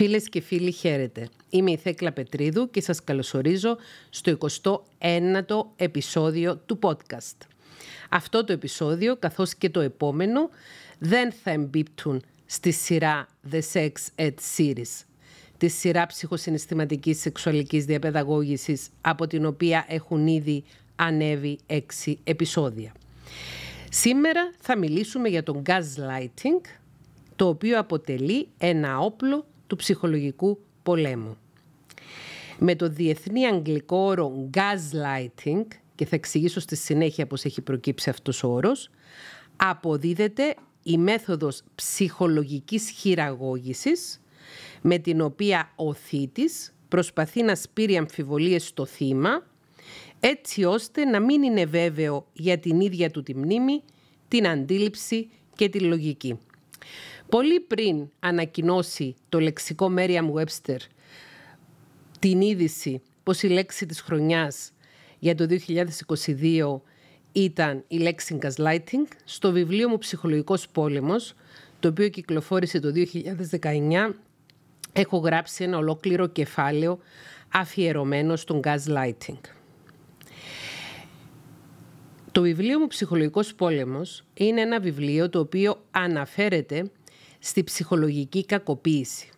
Φίλες και φίλοι χαίρετε. Είμαι η Θέκλα Πετρίδου και σας καλωσορίζω στο 21 ο επεισόδιο του podcast. Αυτό το επεισόδιο καθώς και το επόμενο δεν θα εμπίπτουν στη σειρά The Sex Ed Series τη σειρά ψυχοσυναισθηματικής σεξουαλικής διαπαιδαγώγησης από την οποία έχουν ήδη ανέβει έξι επεισόδια. Σήμερα θα μιλήσουμε για τον gaslighting, το οποίο αποτελεί ένα όπλο του ψυχολογικού πολέμου. Με το διεθνή αγγλικό όρο gaslighting, και θα εξηγήσω στη συνέχεια πώς έχει προκύψει αυτός ο όρος, αποδίδεται η μέθοδος ψυχολογικής χειραγώγησης, με την οποία ο θήτης προσπαθεί να σπείρει αμφιβολίες στο θύμα, έτσι ώστε να μην είναι βέβαιο για την ίδια του τη μνήμη, την αντίληψη και τη λογική πολύ πριν ανακοινώσει το λεξικό Merriam Webster την είδηση πως η λέξη της χρονιάς για το 2022 ήταν η λέξη gaslighting στο βιβλίο μου «Ψυχολογικός πόλεμος», το οποίο κυκλοφόρησε το 2019, έχω γράψει ένα ολόκληρο κεφάλαιο αφιερωμένο στον gaslighting. Το βιβλίο μου «Ψυχολογικός πόλεμος» είναι ένα βιβλίο το οποίο αναφέρεται στη ψυχολογική κακοποίηση.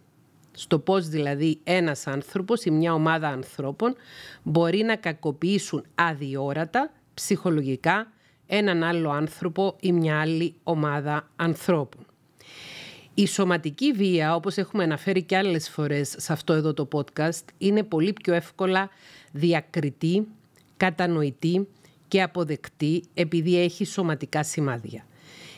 Στο πώς δηλαδή ένας άνθρωπος ή μια ομάδα ανθρώπων μπορεί να κακοποιήσουν αδιόρατα, ψυχολογικά, έναν άλλο άνθρωπο ή μια άλλη ομάδα ανθρώπων. Η σωματική βία, όπως έχουμε αναφέρει και άλλες φορές σε αυτό εδώ το podcast, είναι πολύ πιο εύκολα διακριτή, κατανοητή και αποδεκτή επειδή έχει σωματικά σημάδια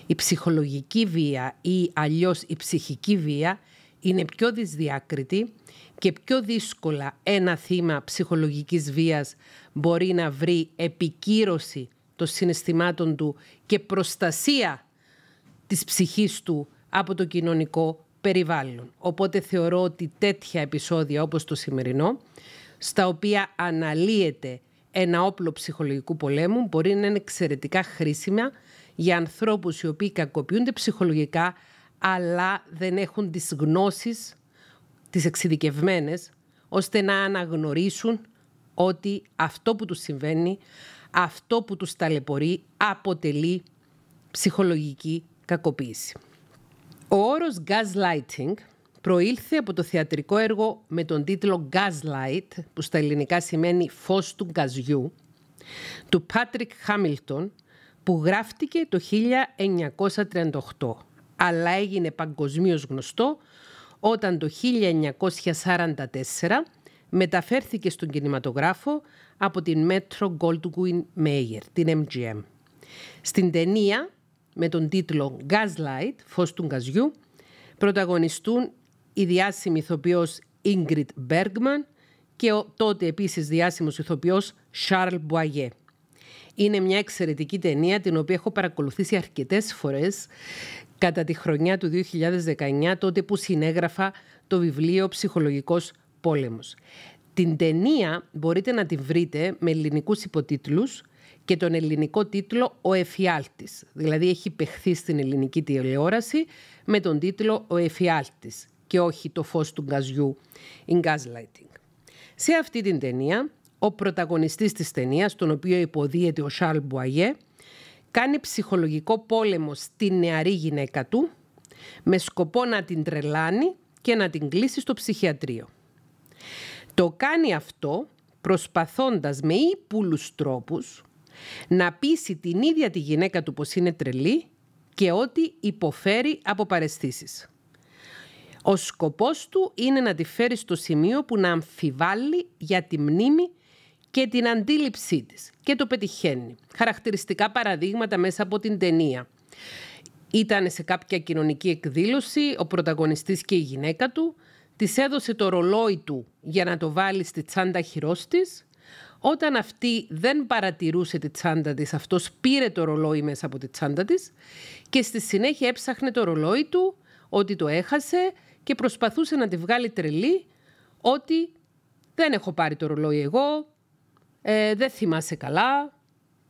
η ψυχολογική βία ή αλλιώς η ψυχική βία είναι πιο δυσδιάκριτη και πιο δύσκολα ένα θύμα ψυχολογικής βίας μπορεί να βρει επικύρωση των συναισθημάτων του και προστασία της ψυχής του από το κοινωνικό περιβάλλον. Οπότε θεωρώ ότι τέτοια επεισόδια όπως το σημερινό, στα οποία αναλύεται ένα όπλο ψυχολογικού πολέμου, μπορεί να είναι εξαιρετικά χρήσιμα για ανθρώπους οι οποίοι κακοποιούνται ψυχολογικά αλλά δεν έχουν τις γνώσεις, τις εξειδικευμένες, ώστε να αναγνωρίσουν ότι αυτό που τους συμβαίνει, αυτό που τους ταλαιπωρεί, αποτελεί ψυχολογική κακοποίηση. Ο όρος gaslighting προήλθε από το θεατρικό έργο με τον τίτλο Gaslight, που στα ελληνικά σημαίνει «Φως του γκαζιού», του Patrick Hamilton, που γράφτηκε το 1938, αλλά έγινε παγκοσμίως γνωστό όταν το 1944 μεταφέρθηκε στον κινηματογράφο από την Metro Goldwyn Mayer, την MGM. Στην ταινία με τον τίτλο Gaslight, Φως του Γκαζιού, πρωταγωνιστούν η διάσημη ηθοποιός Ingrid Bergman και ο τότε επίσης διάσημος ηθοποιός Charles Boyer. Είναι μια εξαιρετική ταινία την οποία έχω παρακολουθήσει αρκετές φορές κατά τη χρονιά του 2019 τότε που συνέγραφα το βιβλίο «Ψυχολογικός πόλεμος». Την ταινία μπορείτε να τη βρείτε με ελληνικούς υποτίτλους και τον ελληνικό τίτλο «Ο Εφιάλτης». Δηλαδή έχει παιχθεί στην ελληνική τηλεόραση με τον τίτλο «Ο Εφιάλτης» και όχι «Το φως του γκαζιού» in gaslighting. Σε αυτή την ταινία ο πρωταγωνιστής της ταινίας, τον οποίο υποδίεται ο Σαρλ Μπουαγέ, κάνει ψυχολογικό πόλεμο στη νεαρή γυναίκα του με σκοπό να την τρελάνει και να την κλείσει στο ψυχιατρίο. Το κάνει αυτό προσπαθώντας με ύπουλους τρόπους να πείσει την ίδια τη γυναίκα του πως είναι τρελή και ότι υποφέρει από παρεστήσεις. Ο σκοπός του είναι να τη φέρει στο σημείο που να αμφιβάλλει για τη μνήμη και την αντίληψή της και το πετυχαίνει. Χαρακτηριστικά παραδείγματα μέσα από την ταινία. Ήταν σε κάποια κοινωνική εκδήλωση ο πρωταγωνιστής και η γυναίκα του, της έδωσε το ρολόι του για να το βάλει στη τσάντα χειρός της. Όταν αυτή δεν παρατηρούσε τη τσάντα της, αυτός πήρε το ρολόι μέσα από τη τσάντα της και στη συνέχεια έψαχνε το ρολόι του ότι το έχασε και προσπαθούσε να τη βγάλει τρελή ότι δεν έχω πάρει το ρολόι εγώ, ε, δεν θυμάσαι καλά,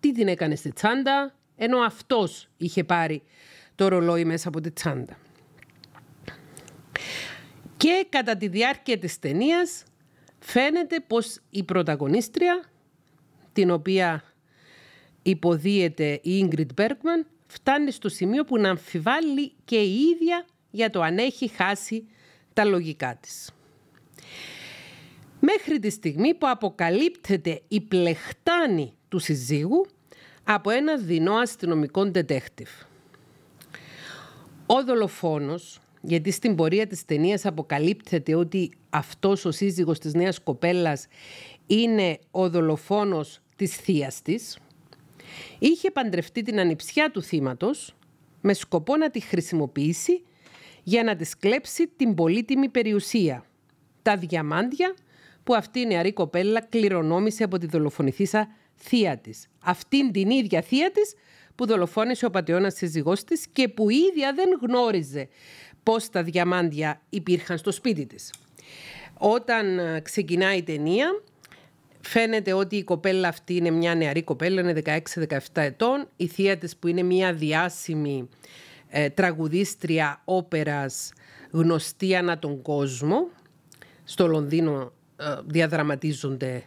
τι την έκανε στη τσάντα, ενώ αυτός είχε πάρει το ρολόι μέσα από τη τσάντα. Και κατά τη διάρκεια της ταινίας φαίνεται πως η πρωταγωνίστρια, την οποία υποδίεται η Ingrid Bergman, φτάνει στο σημείο που να αμφιβάλλει και η ίδια για το αν έχει χάσει τα λογικά της μέχρι τη στιγμή που αποκαλύπτεται η πλεχτάνη του συζύγου από ένα δεινό αστυνομικό τετέχτιβ. Ο δολοφόνος, γιατί στην πορεία της ταινίας αποκαλύπτεται ότι αυτός ο σύζυγος της νέας κοπέλας είναι ο δολοφόνος της θείας της, είχε παντρευτεί την ανιψιά του θύματος με σκοπό να τη χρησιμοποιήσει για να της κλέψει την πολύτιμη περιουσία, τα διαμάντια που αυτή η νεαρή κοπέλα κληρονόμησε από τη δολοφονηθήσα θεία της. Αυτήν την ίδια θεία της που δολοφόνησε ο πατεώνα σύζυγό της και που ίδια δεν γνώριζε πώς τα διαμάντια υπήρχαν στο σπίτι της. Όταν ε, ξεκινάει η ταινία, φαίνεται ότι η κοπέλα αυτή είναι μια νεαρή κοπέλα, είναι 16-17 ετών. Η θεία της που είναι μια διάσημη ε, τραγουδίστρια όπερας γνωστή ανά τον κόσμο, στο Λονδίνο ε, διαδραματίζονται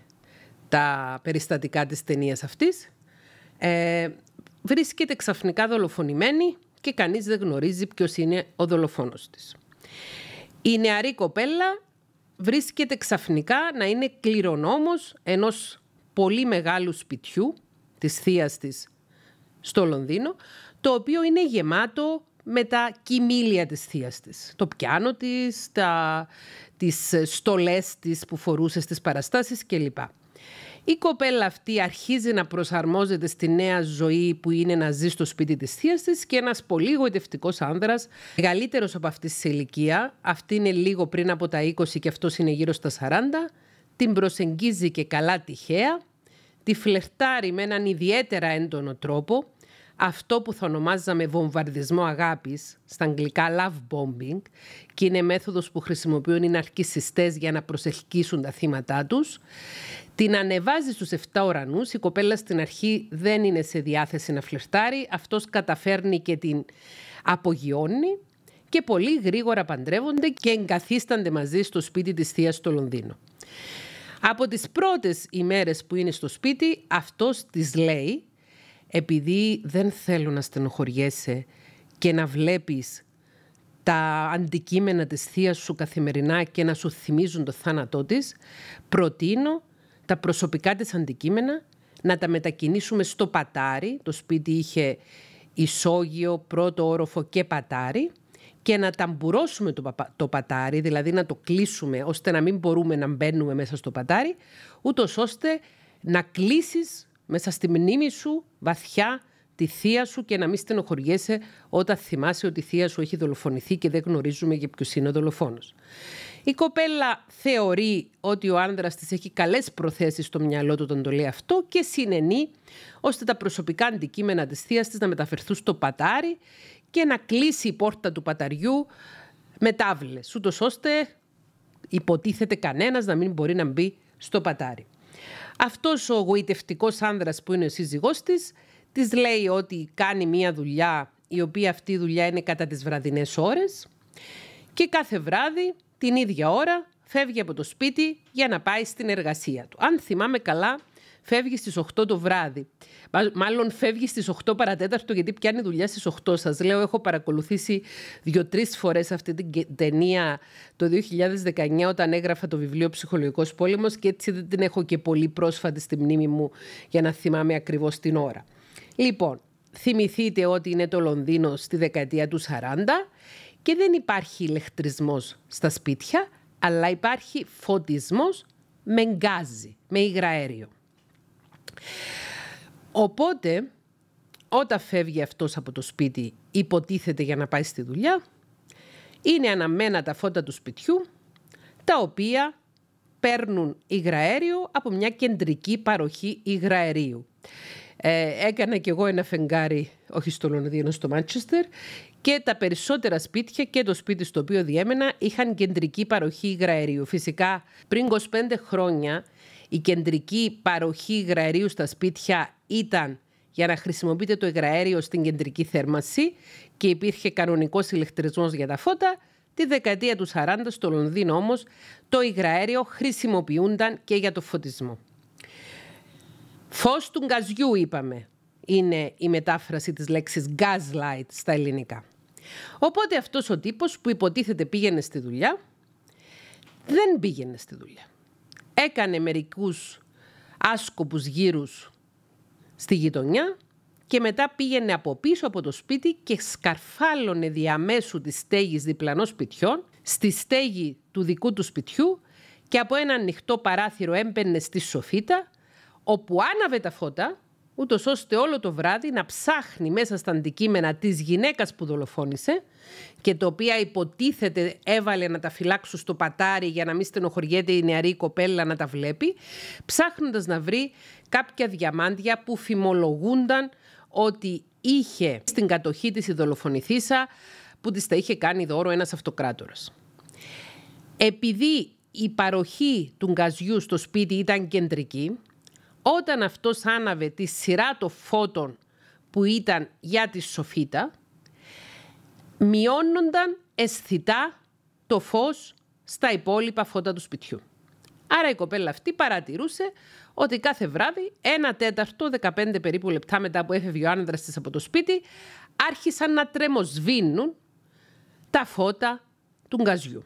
τα περιστατικά της ταινίας αυτής, ε, βρίσκεται ξαφνικά δολοφονημένη και κανείς δεν γνωρίζει ποιος είναι ο δολοφόνος της. Η νεαρή κοπέλα βρίσκεται ξαφνικά να είναι κληρονόμος ενός πολύ μεγάλου σπιτιού της θείας της στο Λονδίνο, το οποίο είναι γεμάτο με τα κοιμήλια της θείας της. Το πιάνο της, τα, τις στολές της που φορούσε στις παραστάσεις κλπ. Η κοπέλα αυτή αρχίζει να προσαρμόζεται στη νέα ζωή που είναι να ζει στο σπίτι της θείας της και ένας πολύ γοητευτικός άνδρας, μεγαλύτερος από αυτής της ηλικία, αυτή είναι λίγο πριν από τα 20 και αυτός είναι γύρω στα 40, την προσεγγίζει και καλά τυχαία, τη φλερτάρει με έναν ιδιαίτερα έντονο τρόπο, αυτό που θα ονομάζαμε βομβαρδισμό αγάπης, στα αγγλικά love bombing, και είναι μέθοδος που χρησιμοποιούν οι ναρκισιστές για να προσελκύσουν τα θύματά τους, την ανεβάζει στους 7 ουρανούς, η κοπέλα στην αρχή δεν είναι σε διάθεση να φλερτάρει, αυτός καταφέρνει και την απογειώνει και πολύ γρήγορα παντρεύονται και εγκαθίστανται μαζί στο σπίτι της θείας στο Λονδίνο. Από τις πρώτες ημέρες που είναι στο σπίτι, αυτός της λέει επειδή δεν θέλω να στενοχωριέσαι και να βλέπεις τα αντικείμενα της θείας σου καθημερινά και να σου θυμίζουν το θάνατό της, προτείνω τα προσωπικά της αντικείμενα να τα μετακινήσουμε στο πατάρι. Το σπίτι είχε ισόγειο, πρώτο όροφο και πατάρι και να ταμπουρώσουμε το, το πατάρι, δηλαδή να το κλείσουμε ώστε να μην μπορούμε να μπαίνουμε μέσα στο πατάρι, ούτως ώστε να κλείσεις μέσα στη μνήμη σου βαθιά τη θεία σου και να μην στενοχωριέσαι όταν θυμάσαι ότι η θεία σου έχει δολοφονηθεί και δεν γνωρίζουμε για ποιος είναι ο δολοφόνος. Η κοπέλα θεωρεί ότι ο άνδρας της έχει καλές προθέσεις στο μυαλό του όταν το λέει αυτό και συνενεί ώστε τα προσωπικά αντικείμενα της θείας της να μεταφερθούν στο πατάρι και να κλείσει η πόρτα του παταριού με τάβλες, ούτως ώστε υποτίθεται κανένας να μην μπορεί να μπει στο πατάρι. Αυτός ο γοητευτικός άνδρας που είναι ο σύζυγός της, της λέει ότι κάνει μία δουλειά η οποία αυτή η δουλειά είναι κατά τις βραδινές ώρες και κάθε βράδυ την ίδια ώρα φεύγει από το σπίτι για να πάει στην εργασία του. Αν θυμάμαι καλά, φεύγεις στις 8 το βράδυ. Μάλλον φεύγεις στις 8 παρατέταρτο, γιατί πιάνει δουλειά στις 8. Σας λέω, έχω παρακολουθήσει δύο-τρει φορές αυτή την ταινία το 2019, όταν έγραφα το βιβλίο Ψυχολογικός Πόλεμος, και έτσι δεν την έχω και πολύ πρόσφατη στη μνήμη μου για να θυμάμαι ακριβώς την ώρα. Λοιπόν, θυμηθείτε ότι είναι το Λονδίνο στη δεκαετία του 40 και δεν υπάρχει ηλεκτρισμός στα σπίτια, αλλά υπάρχει φωτισμός με γκάζι, με υγραέριο. Οπότε, όταν φεύγει αυτός από το σπίτι, υποτίθεται για να πάει στη δουλειά, είναι αναμένα τα φώτα του σπιτιού, τα οποία παίρνουν υγραέριο από μια κεντρική παροχή υγραερίου. Ε, έκανα κι εγώ ένα φεγγάρι, όχι στο Λονδίνο, στο Μάντσεστερ, και τα περισσότερα σπίτια και το σπίτι στο οποίο διέμενα είχαν κεντρική παροχή υγραερίου. Φυσικά, πριν 25 χρόνια η κεντρική παροχή υγραερίου στα σπίτια ήταν για να χρησιμοποιείται το υγραέριο στην κεντρική θέρμανση και υπήρχε κανονικός ηλεκτρισμός για τα φώτα. Τη δεκαετία του 40 στο Λονδίνο όμως το υγραέριο χρησιμοποιούνταν και για το φωτισμό. Φως του γκαζιού είπαμε είναι η μετάφραση της λέξης gaslight στα ελληνικά. Οπότε αυτός ο τύπος που υποτίθεται πήγαινε στη δουλειά, δεν πήγαινε στη δουλειά έκανε μερικούς άσκοπους γύρους στη γειτονιά και μετά πήγαινε από πίσω από το σπίτι και σκαρφάλωνε διαμέσου της στέγης διπλανών σπιτιών στη στέγη του δικού του σπιτιού και από ένα ανοιχτό παράθυρο έμπαινε στη σοφίτα όπου άναβε τα φώτα ούτως ώστε όλο το βράδυ να ψάχνει μέσα στα αντικείμενα της γυναίκας που δολοφόνησε και το οποία υποτίθεται έβαλε να τα φυλάξουν στο πατάρι για να μην στενοχωριέται η νεαρή κοπέλα να τα βλέπει, ψάχνοντας να βρει κάποια διαμάντια που φημολογούνταν ότι είχε στην κατοχή της η δολοφονηθήσα που της τα είχε κάνει δώρο ένας αυτοκράτορας. Επειδή η παροχή του γκαζιού στο σπίτι ήταν κεντρική, όταν αυτός άναβε τη σειρά των φώτων που ήταν για τη σοφίτα, μειώνονταν αισθητά το φως στα υπόλοιπα φώτα του σπιτιού. Άρα η κοπέλα αυτή παρατηρούσε ότι κάθε βράδυ, ένα τέταρτο, 15 περίπου λεπτά μετά που έφευγε ο άνδρας της από το σπίτι, άρχισαν να τρεμοσβήνουν τα φώτα του γκαζιού.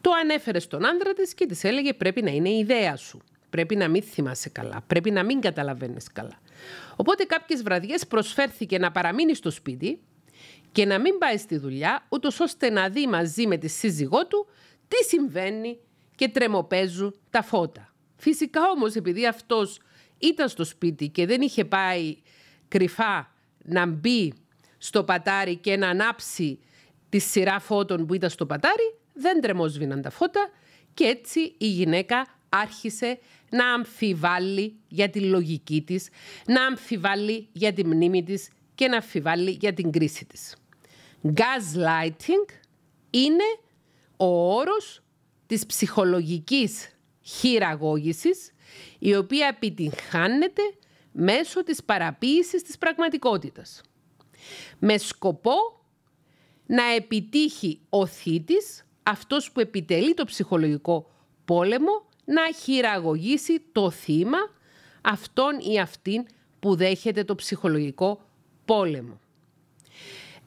Το ανέφερε στον άνδρα της και της έλεγε πρέπει να είναι η ιδέα σου. Πρέπει να μην θυμάσαι καλά. Πρέπει να μην καταλαβαίνεις καλά. Οπότε κάποιες βραδιές προσφέρθηκε να παραμείνει στο σπίτι και να μην πάει στη δουλειά, ούτως ώστε να δει μαζί με τη σύζυγό του τι συμβαίνει και τρεμοπαίζουν τα φώτα. Φυσικά όμως επειδή αυτός ήταν στο σπίτι και δεν είχε πάει κρυφά να μπει στο πατάρι και να ανάψει τη σειρά φώτων που ήταν στο πατάρι, δεν τρεμόσβηναν τα φώτα και έτσι η γυναίκα άρχισε να αμφιβάλλει για τη λογική της, να αμφιβάλλει για τη μνήμη της και να αμφιβάλλει για την κρίση της. Gaslighting είναι ο όρος της ψυχολογικής χειραγώγησης η οποία επιτυγχάνεται μέσω της παραποίησης της πραγματικότητας. Με σκοπό να επιτύχει ο θήτης, αυτός που επιτελεί το ψυχολογικό πόλεμο, να χειραγωγήσει το θύμα αυτόν ή αυτήν που δέχεται το ψυχολογικό πόλεμο.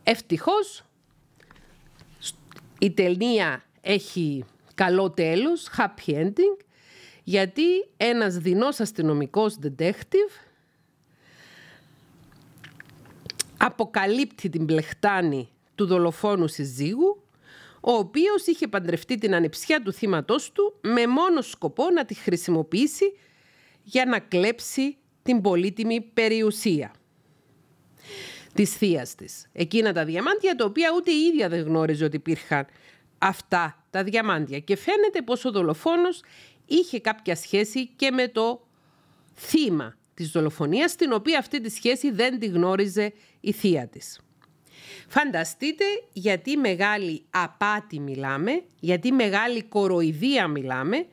Ευτυχώς η ταινία έχει καλό τέλος, happy ending, γιατί ένας δεινός αστυνομικός detective αποκαλύπτει την πλεχτάνη του δολοφόνου συζύγου ο οποίος είχε παντρευτεί την ανεψιά του θύματός του με μόνο σκοπό να τη χρησιμοποιήσει για να κλέψει την πολύτιμη περιουσία της θείας της. Εκείνα τα διαμάντια τα οποία ούτε η ίδια δεν γνώριζε ότι υπήρχαν αυτά τα διαμάντια και φαίνεται πως ο δολοφόνος είχε κάποια σχέση και με το θύμα της δολοφονίας την οποία αυτή τη σχέση δεν τη γνώριζε η θεία της. Φανταστείτε γιατί μεγάλη απάτη μιλάμε, γιατί μεγάλη κοροϊδία μιλάμε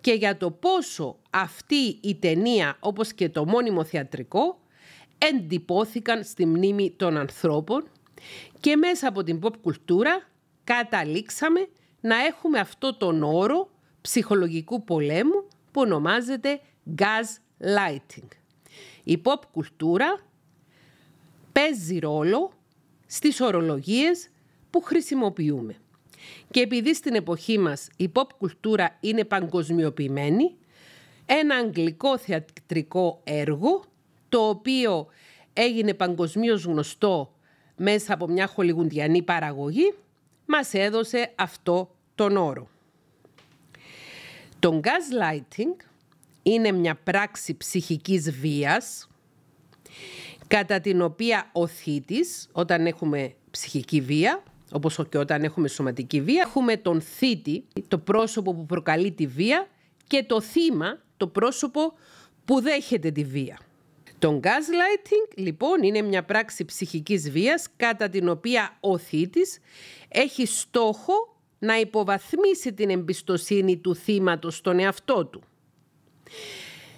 και για το πόσο αυτή η ταινία, όπως και το μόνιμο θεατρικό, εντυπώθηκαν στη μνήμη των ανθρώπων και μέσα από την pop κουλτούρα καταλήξαμε να έχουμε αυτό τον όρο ψυχολογικού πολέμου που ονομάζεται gaslighting. Η pop κουλτούρα παίζει ρόλο στις ορολογίες που χρησιμοποιούμε. Και επειδή στην εποχή μας η pop κουλτούρα είναι παγκοσμιοποιημένη, ένα αγγλικό θεατρικό έργο, το οποίο έγινε παγκοσμίως γνωστό μέσα από μια χολιγουντιανή παραγωγή, μας έδωσε αυτό τον όρο. Το gaslighting είναι μια πράξη ψυχικής βίας κατά την οποία ο θήτης, όταν έχουμε ψυχική βία, όπως και όταν έχουμε σωματική βία, έχουμε τον θήτη, το πρόσωπο που προκαλεί τη βία και το θύμα, το πρόσωπο που δέχεται τη βία. Το gaslighting λοιπόν είναι μια πράξη ψυχικής βίας κατά την οποία ο θήτης έχει στόχο να υποβαθμίσει την εμπιστοσύνη του θύματος στον εαυτό του.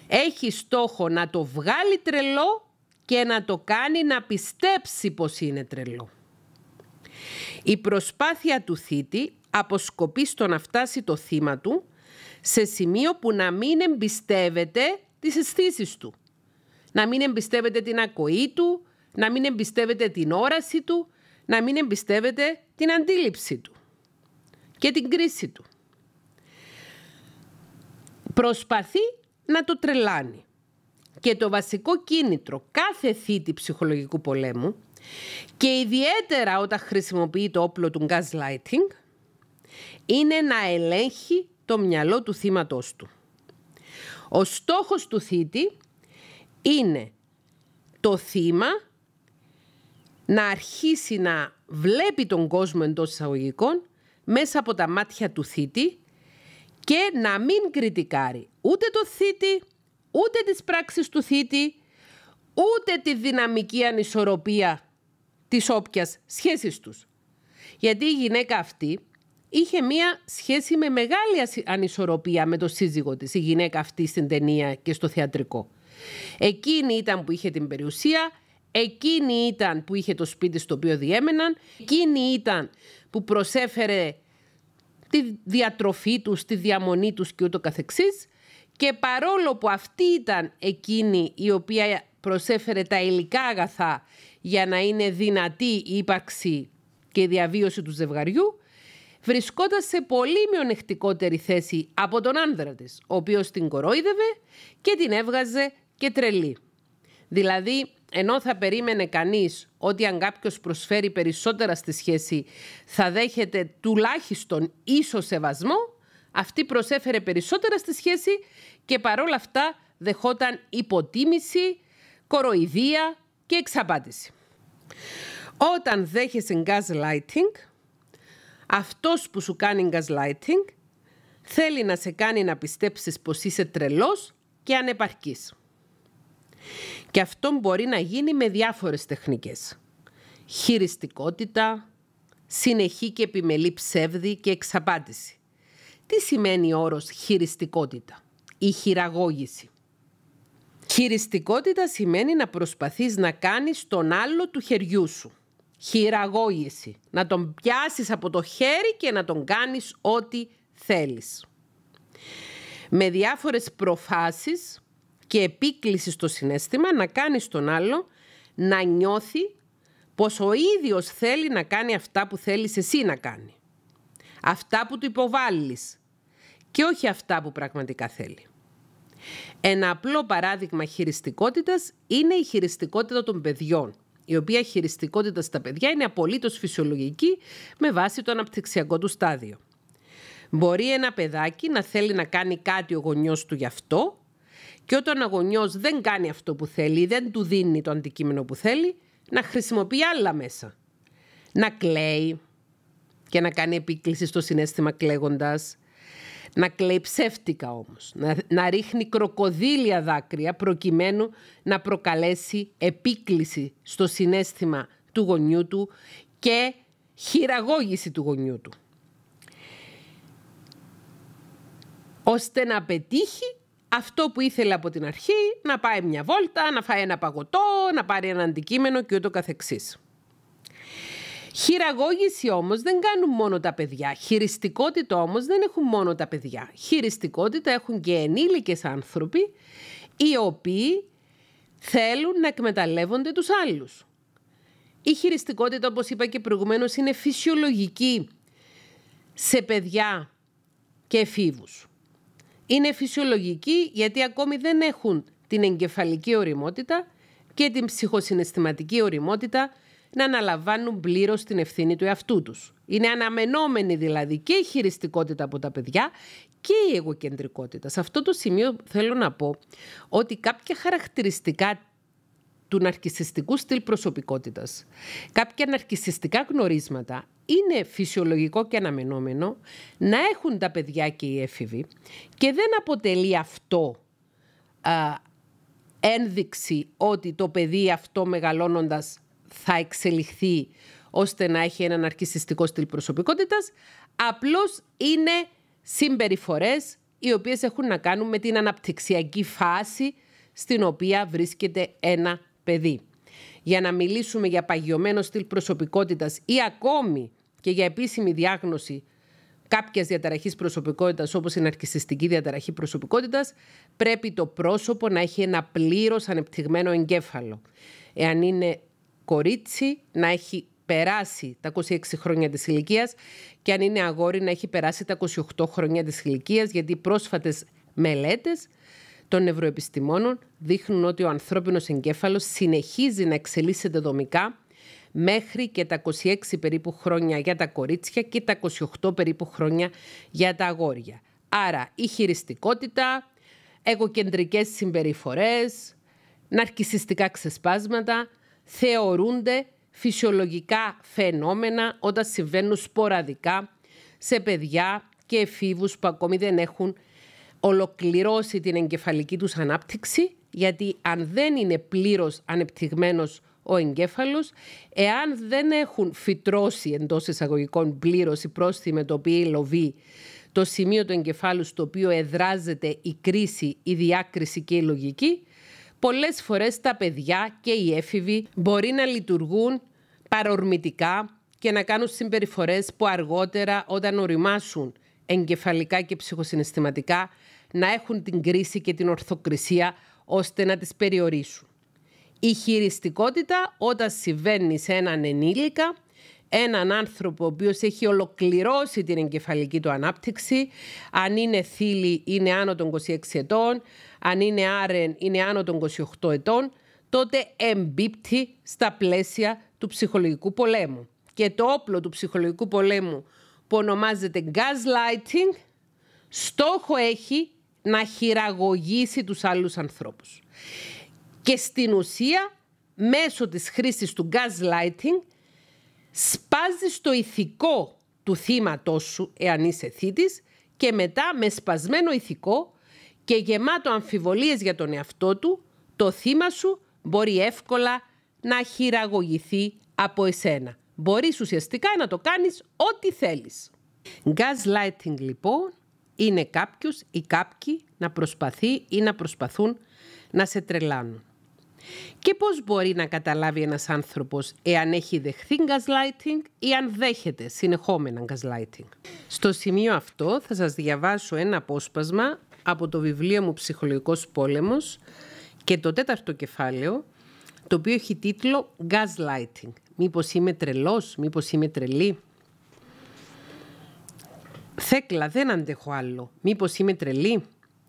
Έχει στόχο να το βγάλει τρελό και να το κάνει να πιστέψει πως είναι τρελό. Η προσπάθεια του θήτη αποσκοπεί στο να φτάσει το θύμα του σε σημείο που να μην εμπιστεύεται τις αισθήσεις του. Να μην εμπιστεύεται την ακοή του, να μην εμπιστεύεται την όραση του, να μην εμπιστεύεται την αντίληψη του και την κρίση του. Προσπαθεί να το τρελάνει και το βασικό κίνητρο κάθε θήτη ψυχολογικού πολέμου και ιδιαίτερα όταν χρησιμοποιεί το όπλο του gaslighting είναι να ελέγχει το μυαλό του θύματός του. Ο στόχος του θήτη είναι το θύμα να αρχίσει να βλέπει τον κόσμο εντός εισαγωγικών μέσα από τα μάτια του θήτη και να μην κριτικάρει ούτε το θήτη ούτε τις πράξεις του θήτη, ούτε τη δυναμική ανισορροπία της όποιας σχέσης τους. Γιατί η γυναίκα αυτή είχε μία σχέση με μεγάλη ανισορροπία με το σύζυγο της, η γυναίκα αυτή στην ταινία και στο θεατρικό. Εκείνη ήταν που είχε την περιουσία, εκείνη ήταν που είχε το σπίτι στο οποίο διέμεναν, εκείνη ήταν που προσέφερε τη διατροφή τους, τη διαμονή τους και ούτω καθεξής και παρόλο που αυτή ήταν εκείνη η οποία προσέφερε τα υλικά αγαθά για να είναι δυνατή η ύπαρξη και η διαβίωση του ζευγαριού, βρισκόταν σε πολύ μειονεκτικότερη θέση από τον άνδρα της, ο οποίος την κορόιδευε και την έβγαζε και τρελή. Δηλαδή, ενώ θα περίμενε κανείς ότι αν κάποιος προσφέρει περισσότερα στη σχέση θα δέχεται τουλάχιστον ίσο σεβασμό, αυτή προσέφερε περισσότερα στη σχέση και παρόλα αυτά δεχόταν υποτίμηση, κοροϊδία και εξαπάτηση. Όταν δέχεσαι gaslighting, αυτός που σου κάνει gaslighting θέλει να σε κάνει να πιστέψεις πως είσαι τρελός και ανεπαρκής. Και αυτό μπορεί να γίνει με διάφορες τεχνικές. Χειριστικότητα, συνεχή και επιμελή ψεύδη και εξαπάτηση. Τι σημαίνει ο όρος χειριστικότητα ή χειραγώγηση. Χειριστικότητα σημαίνει να προσπαθείς να κάνεις τον άλλο του χεριού σου. Χειραγώγηση. Να τον πιάσεις από το χέρι και να τον κάνεις ό,τι θέλεις. Με διάφορες προφάσεις και επίκληση στο συνέστημα να κάνεις τον άλλο να νιώθει πως ο ίδιος θέλει να κάνει αυτά που θέλεις εσύ να κάνει αυτά που του υποβάλλεις και όχι αυτά που πραγματικά θέλει. Ένα απλό παράδειγμα χειριστικότητας είναι η χειριστικότητα των παιδιών, η οποία χειριστικότητα στα παιδιά είναι απολύτως φυσιολογική με βάση το αναπτυξιακό του στάδιο. Μπορεί ένα παιδάκι να θέλει να κάνει κάτι ο γονιός του γι' αυτό και όταν ο γονιός δεν κάνει αυτό που θέλει ή δεν του δίνει το αντικείμενο που θέλει, να χρησιμοποιεί άλλα μέσα. Να κλαίει, και να κάνει επίκληση στο συνέστημα κλαίγοντας. Να κλαίει ψεύτικα όμως, να, ρίχνει κροκοδίλια δάκρυα προκειμένου να προκαλέσει επίκληση στο συνέστημα του γονιού του και χειραγώγηση του γονιού του. Ώστε να πετύχει αυτό που ήθελε από την αρχή, να πάει μια βόλτα, να φάει ένα παγωτό, να πάρει ένα αντικείμενο και ούτω καθεξής. Χειραγώγηση όμως δεν κάνουν μόνο τα παιδιά. Χειριστικότητα όμως δεν έχουν μόνο τα παιδιά. Χειριστικότητα έχουν και ενήλικες άνθρωποι οι οποίοι θέλουν να εκμεταλλεύονται τους άλλους. Η χειριστικότητα, όπως είπα και προηγουμένως, είναι φυσιολογική σε παιδιά και εφήβους. Είναι φυσιολογική γιατί ακόμη δεν έχουν την εγκεφαλική οριμότητα και την ψυχοσυναισθηματική οριμότητα να αναλαμβάνουν πλήρως την ευθύνη του εαυτού τους. Είναι αναμενόμενη δηλαδή και η χειριστικότητα από τα παιδιά και η εγωκεντρικότητα. Σε αυτό το σημείο θέλω να πω ότι κάποια χαρακτηριστικά του ναρκισιστικού στυλ προσωπικότητας, κάποια ναρκισιστικά γνωρίσματα, είναι φυσιολογικό και αναμενόμενο να έχουν τα παιδιά και οι έφηβοι και δεν αποτελεί αυτό ένδειξη ότι το παιδί αυτό μεγαλώνοντας θα εξελιχθεί ώστε να έχει έναν αρκισιστικό στυλ προσωπικότητας, απλώς είναι συμπεριφορές οι οποίες έχουν να κάνουν με την αναπτυξιακή φάση στην οποία βρίσκεται ένα παιδί. Για να μιλήσουμε για παγιωμένο στυλ προσωπικότητας ή ακόμη και για επίσημη διάγνωση κάποιας διαταραχής προσωπικότητας όπως η ναρκισιστική διαταραχή προσωπικότητας πρέπει το πρόσωπο να έχει ένα πλήρως ανεπτυγμένο εγκέφαλο. Εάν είναι κορίτσι να έχει περάσει τα 26 χρόνια της ηλικίας και αν είναι αγόρι να έχει περάσει τα 28 χρόνια της ηλικίας, γιατί πρόσφατες μελέτες των ευρωεπιστημόνων δείχνουν ότι ο ανθρώπινος εγκέφαλος συνεχίζει να εξελίσσεται δομικά μέχρι και τα 26 περίπου χρόνια για τα κορίτσια και τα 28 περίπου χρόνια για τα αγόρια. Άρα η χειριστικότητα, εγωκεντρικές συμπεριφορές, ναρκισιστικά ξεσπάσματα θεωρούνται φυσιολογικά φαινόμενα όταν συμβαίνουν σποραδικά σε παιδιά και εφήβους που ακόμη δεν έχουν ολοκληρώσει την εγκεφαλική τους ανάπτυξη, γιατί αν δεν είναι πλήρως ανεπτυγμένος ο εγκέφαλος, εάν δεν έχουν φυτρώσει εντός εισαγωγικών πλήρωση προς το οποίο λοβή το σημείο του εγκεφάλου στο οποίο εδράζεται η κρίση, η διάκριση και η λογική, πολλές φορές τα παιδιά και οι έφηβοι μπορεί να λειτουργούν παρορμητικά και να κάνουν συμπεριφορές που αργότερα όταν οριμάσουν εγκεφαλικά και ψυχοσυναισθηματικά να έχουν την κρίση και την ορθοκρισία ώστε να τις περιορίσουν. Η χειριστικότητα όταν συμβαίνει σε έναν ενήλικα, έναν άνθρωπο ο οποίος έχει ολοκληρώσει την εγκεφαλική του ανάπτυξη, αν είναι θύλη είναι άνω των 26 ετών, αν είναι άρεν είναι άνω των 28 ετών, τότε εμπίπτει στα πλαίσια του ψυχολογικού πολέμου. Και το όπλο του ψυχολογικού πολέμου που ονομάζεται gaslighting, στόχο έχει να χειραγωγήσει τους άλλους ανθρώπους. Και στην ουσία, μέσω της χρήσης του gaslighting, σπάζει το ηθικό του θύματός σου, εάν είσαι θήτης, και μετά με σπασμένο ηθικό και γεμάτο αμφιβολίες για τον εαυτό του, το θύμα σου μπορεί εύκολα να χειραγωγηθεί από εσένα. Μπορείς ουσιαστικά να το κάνεις ό,τι θέλεις. Gaslighting λοιπόν είναι κάποιος ή κάποιοι να προσπαθεί ή να προσπαθούν να σε τρελάνουν. Και πώς μπορεί να καταλάβει ένας άνθρωπος εάν έχει δεχθεί gaslighting ή αν δέχεται συνεχόμενα gaslighting. Στο σημείο αυτό θα σας διαβάσω ένα απόσπασμα από το βιβλίο μου «Ψυχολογικός πόλεμος» και το τέταρτο κεφάλαιο, το οποίο έχει τίτλο «Gaslighting». Μήπως είμαι τρελός, μήπως είμαι τρελή. Θέκλα, δεν αντέχω άλλο. Μήπως είμαι τρελή.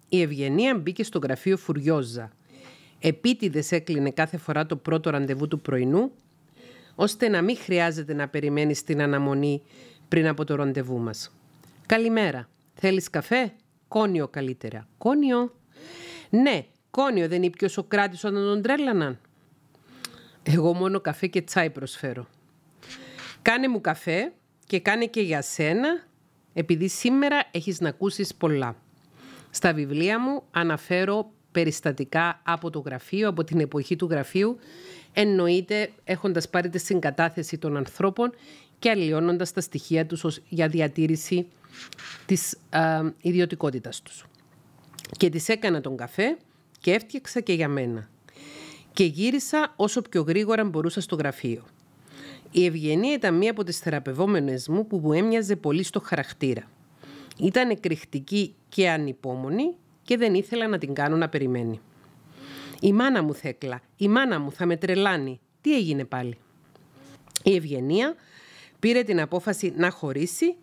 Η Ευγενία μπήκε στο γραφείο Φουριόζα. Επίτηδες έκλεινε κάθε φορά το πρώτο ραντεβού του πρωινού, ώστε να μην χρειάζεται να περιμένεις την αναμονή πριν από το ραντεβού μας. «Καλημέρα. Θέλεις καφέ» Κόνιο καλύτερα. Κόνιο. Ναι, Κόνιο δεν είπε ο Σοκράτης όταν τον τρέλαναν. Εγώ μόνο καφέ και τσάι προσφέρω. Κάνε μου καφέ και κάνε και για σένα, επειδή σήμερα έχεις να ακούσεις πολλά. Στα βιβλία μου αναφέρω περιστατικά από το γραφείο, από την εποχή του γραφείου, εννοείται έχοντας πάρει τη συγκατάθεση των ανθρώπων και αλλοιώνοντας τα στοιχεία τους για διατήρηση της α, ιδιωτικότητας τους. Και της έκανα τον καφέ και έφτιαξα και για μένα. Και γύρισα όσο πιο γρήγορα μπορούσα στο γραφείο. Η Ευγενία ήταν μία από τις θεραπευόμενες μου που μου έμοιαζε πολύ στο χαρακτήρα. Ήταν εκρηκτική και ανυπόμονη και δεν ήθελα να την κάνω να περιμένει. «Η μάνα μου, Θέκλα, η μάνα μου θα με τρελάνει. Τι έγινε πάλι». Η Ευγενία πήρε την απόφαση να χωρίσει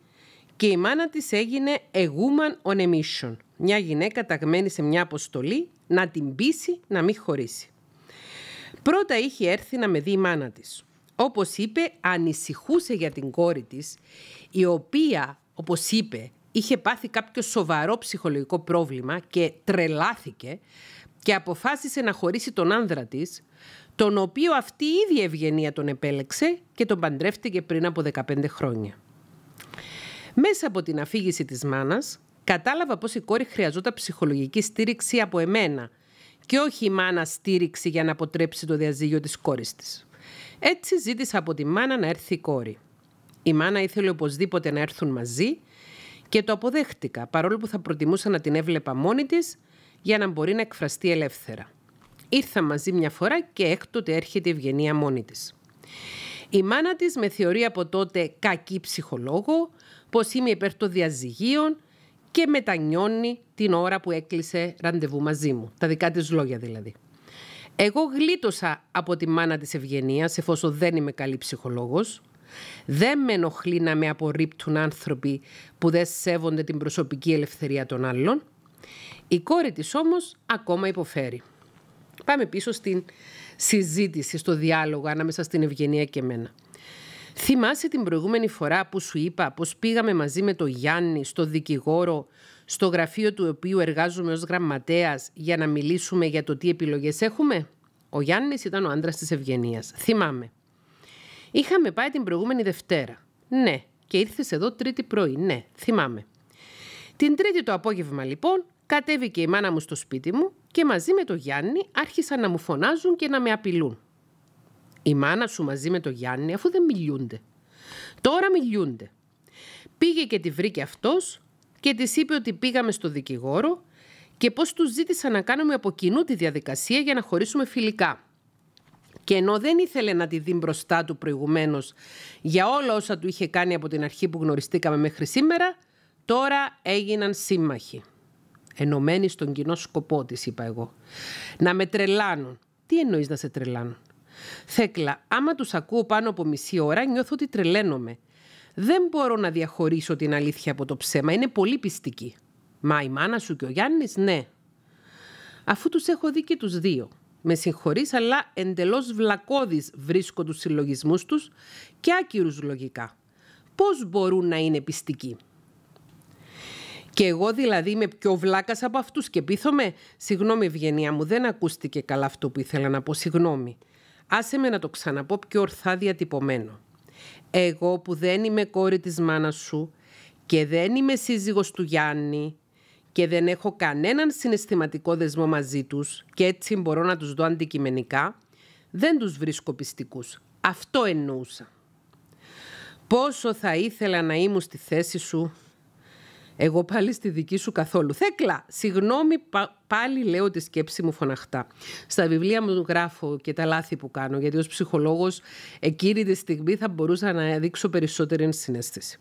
και η μάνα της έγινε «A woman on a mission», μια γυναίκα ταγμένη σε μια αποστολή να την πείσει να μην χωρίσει. Πρώτα είχε έρθει να με δει η μάνα της. Όπως είπε, ανησυχούσε για την κόρη της, η οποία, όπως είπε, είχε πάθει κάποιο σοβαρό ψυχολογικό πρόβλημα και τρελάθηκε και αποφάσισε να χωρίσει τον άνδρα της, τον οποίο αυτή η ίδια ευγενία τον επέλεξε και τον παντρεύτηκε πριν από 15 χρόνια. Μέσα από την αφήγηση της μάνας, κατάλαβα πως η κόρη χρειαζόταν ψυχολογική στήριξη από εμένα και όχι η μάνα στήριξη για να αποτρέψει το διαζύγιο της κόρης της. Έτσι ζήτησα από τη μάνα να έρθει η κόρη. Η μάνα ήθελε οπωσδήποτε να έρθουν μαζί και το αποδέχτηκα, παρόλο που θα προτιμούσα να την έβλεπα μόνη της για να μπορεί να εκφραστεί ελεύθερα. Ήρθα μαζί μια φορά και έκτοτε έρχεται η Ευγενία μόνη της. Η μάνα της με θεωρεί από τότε κακή ψυχολόγο, πως είμαι υπέρ των διαζυγίων και μετανιώνει την ώρα που έκλεισε ραντεβού μαζί μου. Τα δικά της λόγια δηλαδή. Εγώ γλίτωσα από τη μάνα της Ευγενίας, εφόσον δεν είμαι καλή ψυχολόγος. Δεν με ενοχλεί να με απορρίπτουν άνθρωποι που δεν σέβονται την προσωπική ελευθερία των άλλων. Η κόρη της όμως ακόμα υποφέρει. Πάμε πίσω στην συζήτηση, στο διάλογο ανάμεσα στην Ευγενία και εμένα. Θυμάσαι την προηγούμενη φορά που σου είπα πως πήγαμε μαζί με τον Γιάννη στο δικηγόρο, στο γραφείο του οποίου εργάζομαι ως γραμματέας για να μιλήσουμε για το τι επιλογές έχουμε. Ο Γιάννης ήταν ο άντρας της Ευγενίας. Θυμάμαι. Είχαμε πάει την προηγούμενη Δευτέρα. Ναι. Και ήρθες εδώ τρίτη πρωί. Ναι. Θυμάμαι. Την τρίτη το απόγευμα λοιπόν κατέβηκε η μάνα μου στο σπίτι μου και μαζί με τον Γιάννη άρχισαν να μου φωνάζουν και να με απειλούν η μάνα σου μαζί με τον Γιάννη, αφού δεν μιλούνται. Τώρα μιλούνται. Πήγε και τη βρήκε αυτός και της είπε ότι πήγαμε στο δικηγόρο και πώς τους ζήτησα να κάνουμε από κοινού τη διαδικασία για να χωρίσουμε φιλικά. Και ενώ δεν ήθελε να τη δει μπροστά του προηγουμένως για όλα όσα του είχε κάνει από την αρχή που γνωριστήκαμε μέχρι σήμερα, τώρα έγιναν σύμμαχοι. Ενωμένοι στον κοινό σκοπό της είπα εγώ. Να με τρελάνουν. Τι εννοείς να σε τρελάνουν. Θέκλα, άμα τους ακούω πάνω από μισή ώρα νιώθω ότι τρελαίνομαι. Δεν μπορώ να διαχωρίσω την αλήθεια από το ψέμα, είναι πολύ πιστική. Μα η μάνα σου και ο Γιάννης, ναι. Αφού τους έχω δει και τους δύο. Με συγχωρείς, αλλά εντελώς βλακώδης βρίσκω τους συλλογισμούς τους και άκυρους λογικά. Πώς μπορούν να είναι πιστικοί. Και εγώ δηλαδή είμαι πιο βλάκας από αυτούς και πείθομαι. Συγγνώμη, ευγενία μου, δεν ακούστηκε καλά αυτό που ήθελα να πω. Συγγνώμη. Άσε με να το ξαναπώ πιο ορθά διατυπωμένο. Εγώ που δεν είμαι κόρη της μάνας σου και δεν είμαι σύζυγος του Γιάννη και δεν έχω κανέναν συναισθηματικό δεσμό μαζί τους και έτσι μπορώ να τους δω αντικειμενικά, δεν τους βρίσκω πιστικούς. Αυτό εννοούσα. Πόσο θα ήθελα να ήμουν στη θέση σου εγώ πάλι στη δική σου καθόλου. Θέκλα, συγγνώμη, πάλι λέω τη σκέψη μου φωναχτά. Στα βιβλία μου γράφω και τα λάθη που κάνω, γιατί ως ψυχολόγος εκείνη τη στιγμή θα μπορούσα να δείξω περισσότερη συνέστηση.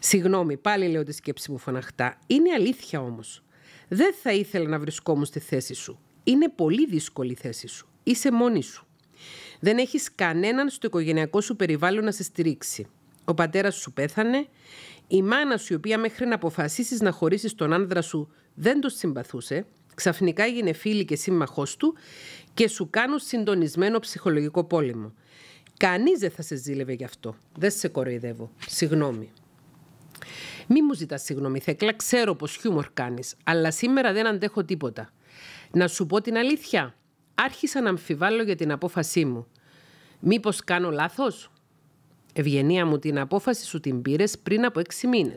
Συγγνώμη, πάλι λέω τη σκέψη μου φωναχτά. Είναι αλήθεια όμως. Δεν θα ήθελα να βρισκόμουν στη θέση σου. Είναι πολύ δύσκολη η θέση σου. Είσαι μόνη σου. Δεν έχεις κανέναν στο οικογενειακό σου περιβάλλον να σε στηρίξει. Ο πατέρας σου πέθανε, η μάνα σου, η οποία μέχρι να αποφασίσεις να χωρίσεις τον άνδρα σου, δεν του συμπαθούσε, ξαφνικά έγινε φίλη και σύμμαχός του και σου κάνω συντονισμένο ψυχολογικό πόλεμο. Κανείς δεν θα σε ζήλευε γι' αυτό. Δεν σε κοροϊδεύω. Συγγνώμη. Μη μου ζητάς συγγνώμη, Θεκλά, ξέρω πως χιούμορ κάνεις, αλλά σήμερα δεν αντέχω τίποτα. Να σου πω την αλήθεια. Άρχισα να αμφιβάλλω για την απόφασή μου. Μήπως κάνω λάθος? Ευγενία μου, την απόφαση σου την πήρες πριν από έξι μήνες.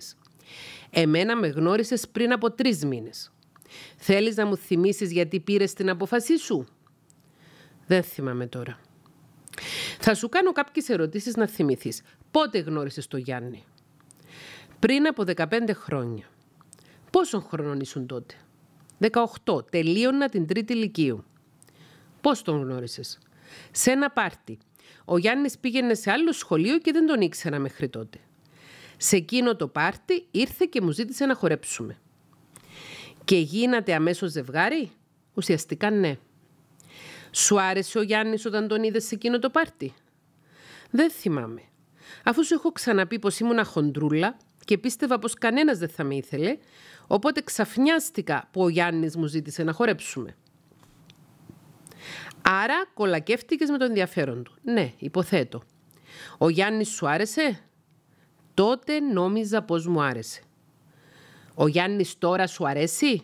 Εμένα με γνώρισες πριν από τρεις μήνες. Θέλεις να μου θυμίσεις γιατί πήρες την απόφασή σου. Δεν θυμάμαι τώρα. Θα σου κάνω κάποιες ερωτήσεις να θυμηθείς. Πότε γνώρισες τον Γιάννη? Πριν από 15 χρόνια. Πόσο χρόνο ήσουν τότε? 18. Τελείωνα την τρίτη ηλικίου. Πώς τον γνώρισες, Σε ένα πάρτι. Ο Γιάννης πήγαινε σε άλλο σχολείο και δεν τον ήξερα μέχρι τότε. Σε εκείνο το πάρτι ήρθε και μου ζήτησε να χορέψουμε. Και γίνατε αμέσως ζευγάρι, ουσιαστικά ναι. Σου άρεσε ο Γιάννης όταν τον είδες σε εκείνο το πάρτι. Δεν θυμάμαι. Αφού σου έχω ξαναπεί πως ημουν χοντρούλα και πίστευα πως κανένας δεν θα με ήθελε, οπότε ξαφνιάστηκα που ο Γιάννης μου ζήτησε να χορέψουμε. Άρα κολακεύτηκες με το ενδιαφέρον του. Ναι, υποθέτω. Ο Γιάννης σου άρεσε? Τότε νόμιζα πως μου άρεσε. Ο Γιάννης τώρα σου αρέσει?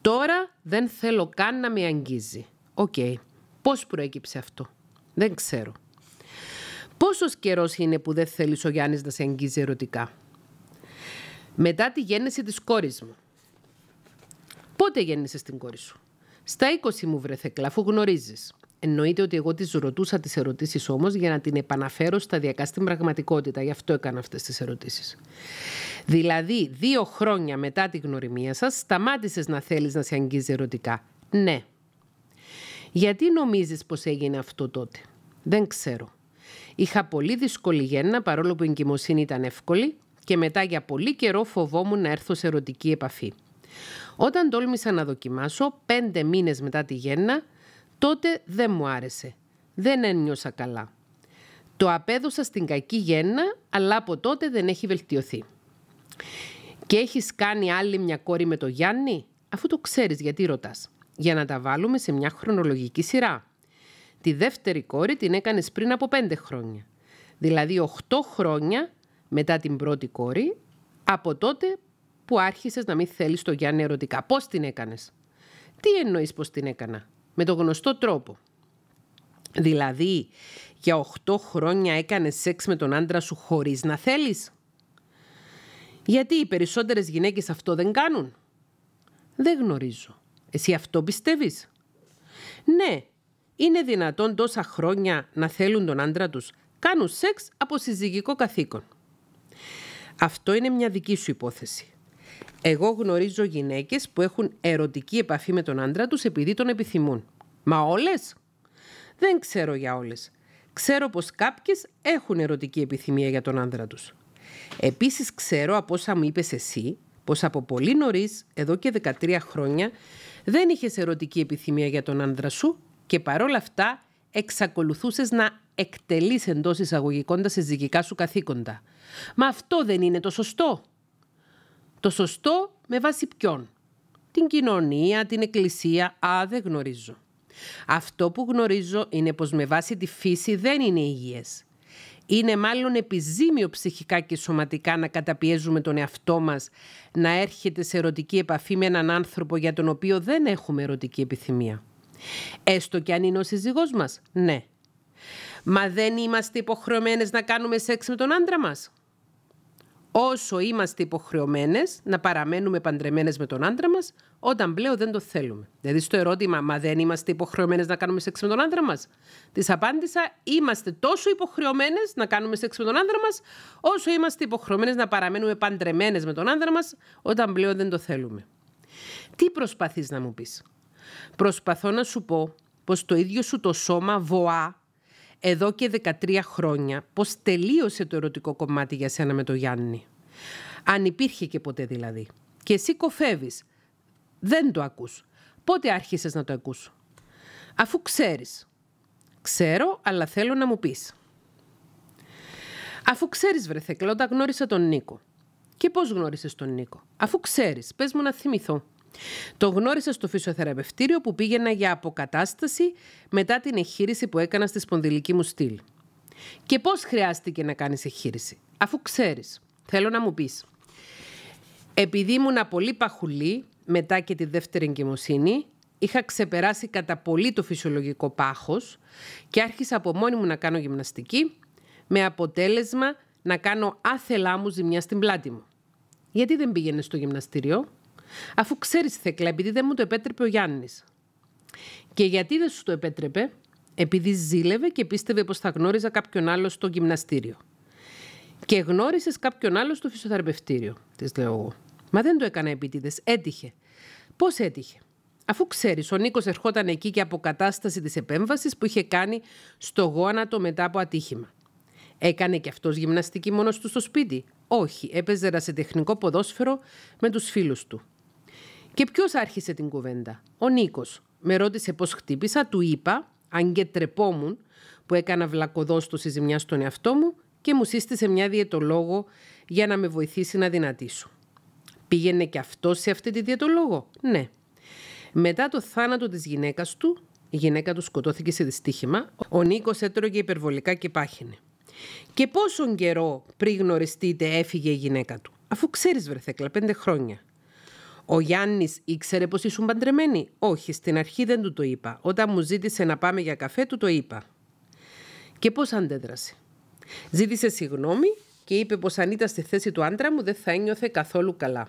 Τώρα δεν θέλω καν να με αγγίζει. Οκ. Okay. Πώς προέκυψε αυτό. Δεν ξέρω. Πόσος καιρός είναι που δεν θέλεις ο Γιάννης να σε αγγίζει ερωτικά. Μετά τη γέννηση της κόρης μου. Πότε γέννησες την κόρη σου. Στα 20 μου βρέθε κλαφού γνωρίζεις. Εννοείται ότι εγώ τη ρωτούσα τις ερωτήσεις όμως για να την επαναφέρω σταδιακά στην πραγματικότητα. Γι' αυτό έκανα αυτές τις ερωτήσεις. Δηλαδή, δύο χρόνια μετά τη γνωριμία σας, σταμάτησες να θέλεις να σε αγγίζει ερωτικά. Ναι. Γιατί νομίζεις πως έγινε αυτό τότε. Δεν ξέρω. Είχα πολύ δύσκολη γέννα παρόλο που η εγκυμοσύνη ήταν εύκολη και μετά για πολύ καιρό φοβόμουν να έρθω σε ερωτική επαφή. Όταν τόλμησα να δοκιμάσω πέντε μήνες μετά τη γέννα, τότε δεν μου άρεσε. Δεν ένιωσα καλά. Το απέδωσα στην κακή γέννα, αλλά από τότε δεν έχει βελτιωθεί. Και έχεις κάνει άλλη μια κόρη με το Γιάννη, αφού το ξέρεις γιατί ρωτάς, για να τα βάλουμε σε μια χρονολογική σειρά. Τη δεύτερη κόρη την έκανες πριν από πέντε χρόνια. Δηλαδή 8 χρόνια μετά την πρώτη κόρη, από τότε που άρχισες να μην θέλεις το Γιάννη ερωτικά. Πώς την έκανες. Τι εννοείς πω την έκανα. Με τον γνωστό τρόπο. Δηλαδή, για 8 χρόνια έκανες σεξ με τον άντρα σου χωρίς να θέλεις. Γιατί οι περισσότερες γυναίκες αυτό δεν κάνουν. Δεν γνωρίζω. Εσύ αυτό πιστεύεις. Ναι, είναι δυνατόν τόσα χρόνια να θέλουν τον άντρα τους. Κάνουν σεξ από συζυγικό καθήκον. Αυτό είναι μια δική σου υπόθεση. Εγώ γνωρίζω γυναίκες που έχουν ερωτική επαφή με τον άντρα τους επειδή τον επιθυμούν. Μα όλες? Δεν ξέρω για όλες. Ξέρω πως κάποιες έχουν ερωτική επιθυμία για τον άντρα τους. Επίσης ξέρω από όσα μου είπες εσύ πως από πολύ νωρίς, εδώ και 13 χρόνια, δεν είχες ερωτική επιθυμία για τον άντρα σου και παρόλα αυτά εξακολουθούσες να εκτελείς εντός εισαγωγικών τα συζυγικά σου καθήκοντα. Μα αυτό δεν είναι το σωστό. Το σωστό με βάση ποιον. Την κοινωνία, την εκκλησία, α, δεν γνωρίζω. Αυτό που γνωρίζω είναι πως με βάση τη φύση δεν είναι υγιές. Είναι μάλλον επιζήμιο ψυχικά και σωματικά να καταπιέζουμε τον εαυτό μας να έρχεται σε ερωτική επαφή με έναν άνθρωπο για τον οποίο δεν έχουμε ερωτική επιθυμία. Έστω και αν είναι ο σύζυγός μας, ναι. Μα δεν είμαστε υποχρεωμένες να κάνουμε σεξ με τον άντρα μας όσο είμαστε υποχρεωμένες να παραμένουμε παντρεμένες με τον άντρα μας, όταν πλέον δεν το θέλουμε. Δηλαδή, στο ερώτημα, Μα δεν είμαστε υποχρεωμένες να κάνουμε σεξ με τον άντρα μας, της απάντησα, Είμαστε τόσο υποχρεωμένες να κάνουμε σεξ με τον άντρα μας, όσο είμαστε υποχρεωμένες να παραμένουμε παντρεμένες με τον άντρα μας, όταν πλέον δεν το θέλουμε. Τι προσπαθείς να μου πεις, Προσπαθώ να σου πω πως το ίδιο σου το σώμα βοά εδώ και 13 χρόνια πώς τελείωσε το ερωτικό κομμάτι για σένα με το Γιάννη. Αν υπήρχε και ποτέ δηλαδή. Και εσύ κοφεύεις. Δεν το ακούς. Πότε άρχισες να το ακούς. Αφού ξέρεις. Ξέρω, αλλά θέλω να μου πεις. Αφού ξέρεις βρε Θεκλώτα, γνώρισα τον Νίκο. Και πώς γνώρισες τον Νίκο. Αφού ξέρεις, πες μου να θυμηθώ. Το γνώρισα στο φυσιοθεραπευτήριο που πήγαινα για αποκατάσταση μετά την εγχείρηση που έκανα στη σπονδυλική μου στήλη. Και πώς χρειάστηκε να κάνεις εγχείρηση, αφού ξέρεις. Θέλω να μου πεις. Επειδή ήμουν πολύ παχουλή, μετά και τη δεύτερη εγκυμοσύνη, είχα ξεπεράσει κατά πολύ το φυσιολογικό πάχος και άρχισα από μόνη μου να κάνω γυμναστική, με αποτέλεσμα να κάνω άθελά μου ζημιά στην πλάτη μου. Γιατί δεν πήγαινε στο γυμναστήριο, Αφού ξέρεις τι Θεκλά, επειδή δεν μου το επέτρεπε ο Γιάννης. Και γιατί δεν σου το επέτρεπε, επειδή ζήλευε και πίστευε πως θα γνώριζα κάποιον άλλο στο γυμναστήριο. Και γνώρισες κάποιον άλλο στο φυσιοθεραπευτήριο, της λέω εγώ. Μα δεν το έκανα επίτηδες. Έτυχε. Πώς έτυχε. Αφού ξέρεις, ο Νίκος ερχόταν εκεί και αποκατάσταση της επέμβασης που είχε κάνει στο γόνατο μετά από ατύχημα. Έκανε και αυτός γυμναστική μόνος του στο σπίτι. Όχι, έπαιζε σε τεχνικό ποδόσφαιρο με τους φίλους του και ποιος άρχισε την κουβέντα. Ο Νίκος. Με ρώτησε πώς χτύπησα, του είπα, αν και τρεπόμουν, που έκανα βλακοδόστοση ζημιά στον εαυτό μου και μου σύστησε μια διαιτολόγο για να με βοηθήσει να δυνατήσω. Πήγαινε και αυτός σε αυτή τη διαιτολόγο. Ναι. Μετά το θάνατο της γυναίκας του, η γυναίκα του σκοτώθηκε σε δυστύχημα, ο νίκος έτρωγε υπερβολικά και πάχαινε. Και πόσον καιρό πριν γνωριστείτε έφυγε η γυναίκα του, αφού ξέρεις, Βρεθέκλα, πέντε χρόνια. Ο Γιάννης ήξερε πως ήσουν παντρεμένοι. Όχι, στην αρχή δεν του το είπα. Όταν μου ζήτησε να πάμε για καφέ, του το είπα. Και πώς αντέδρασε. Ζήτησε συγγνώμη και είπε πως αν ήταν στη θέση του άντρα μου δεν θα ένιωθε καθόλου καλά.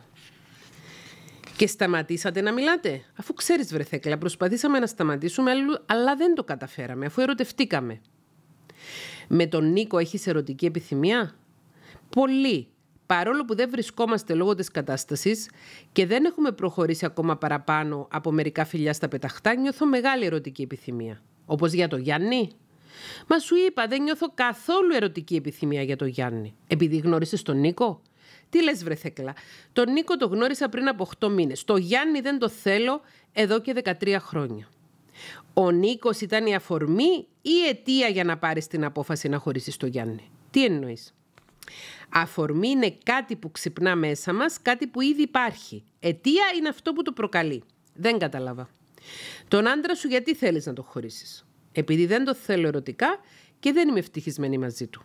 Και σταματήσατε να μιλάτε. Αφού ξέρεις, Βρεθέκλα, προσπαθήσαμε να σταματήσουμε, αλλά δεν το καταφέραμε, αφού ερωτευτήκαμε. Με τον Νίκο έχεις ερωτική επιθυμία. Πολύ. Παρόλο που δεν βρισκόμαστε λόγω της κατάστασης και δεν έχουμε προχωρήσει ακόμα παραπάνω από μερικά φιλιά στα πεταχτά, νιώθω μεγάλη ερωτική επιθυμία. Όπως για το Γιάννη. Μα σου είπα, δεν νιώθω καθόλου ερωτική επιθυμία για το Γιάννη. Επειδή γνώρισες τον Νίκο. Τι λες βρε Θέκλα. Τον Νίκο το γνώρισα πριν από 8 μήνες. Το Γιάννη δεν το θέλω εδώ και 13 χρόνια. Ο Νίκος ήταν η αφορμή ή η αιτία για να πάρεις την απόφαση να χωρίσεις το Γιάννη. Τι εννοείς. Αφορμή είναι κάτι που ξυπνά μέσα μας, κάτι που ήδη υπάρχει. Αιτία είναι αυτό που το προκαλεί. Δεν κατάλαβα. Τον άντρα σου γιατί θέλεις να το χωρίσεις. Επειδή δεν το θέλω ερωτικά και δεν είμαι ευτυχισμένη μαζί του.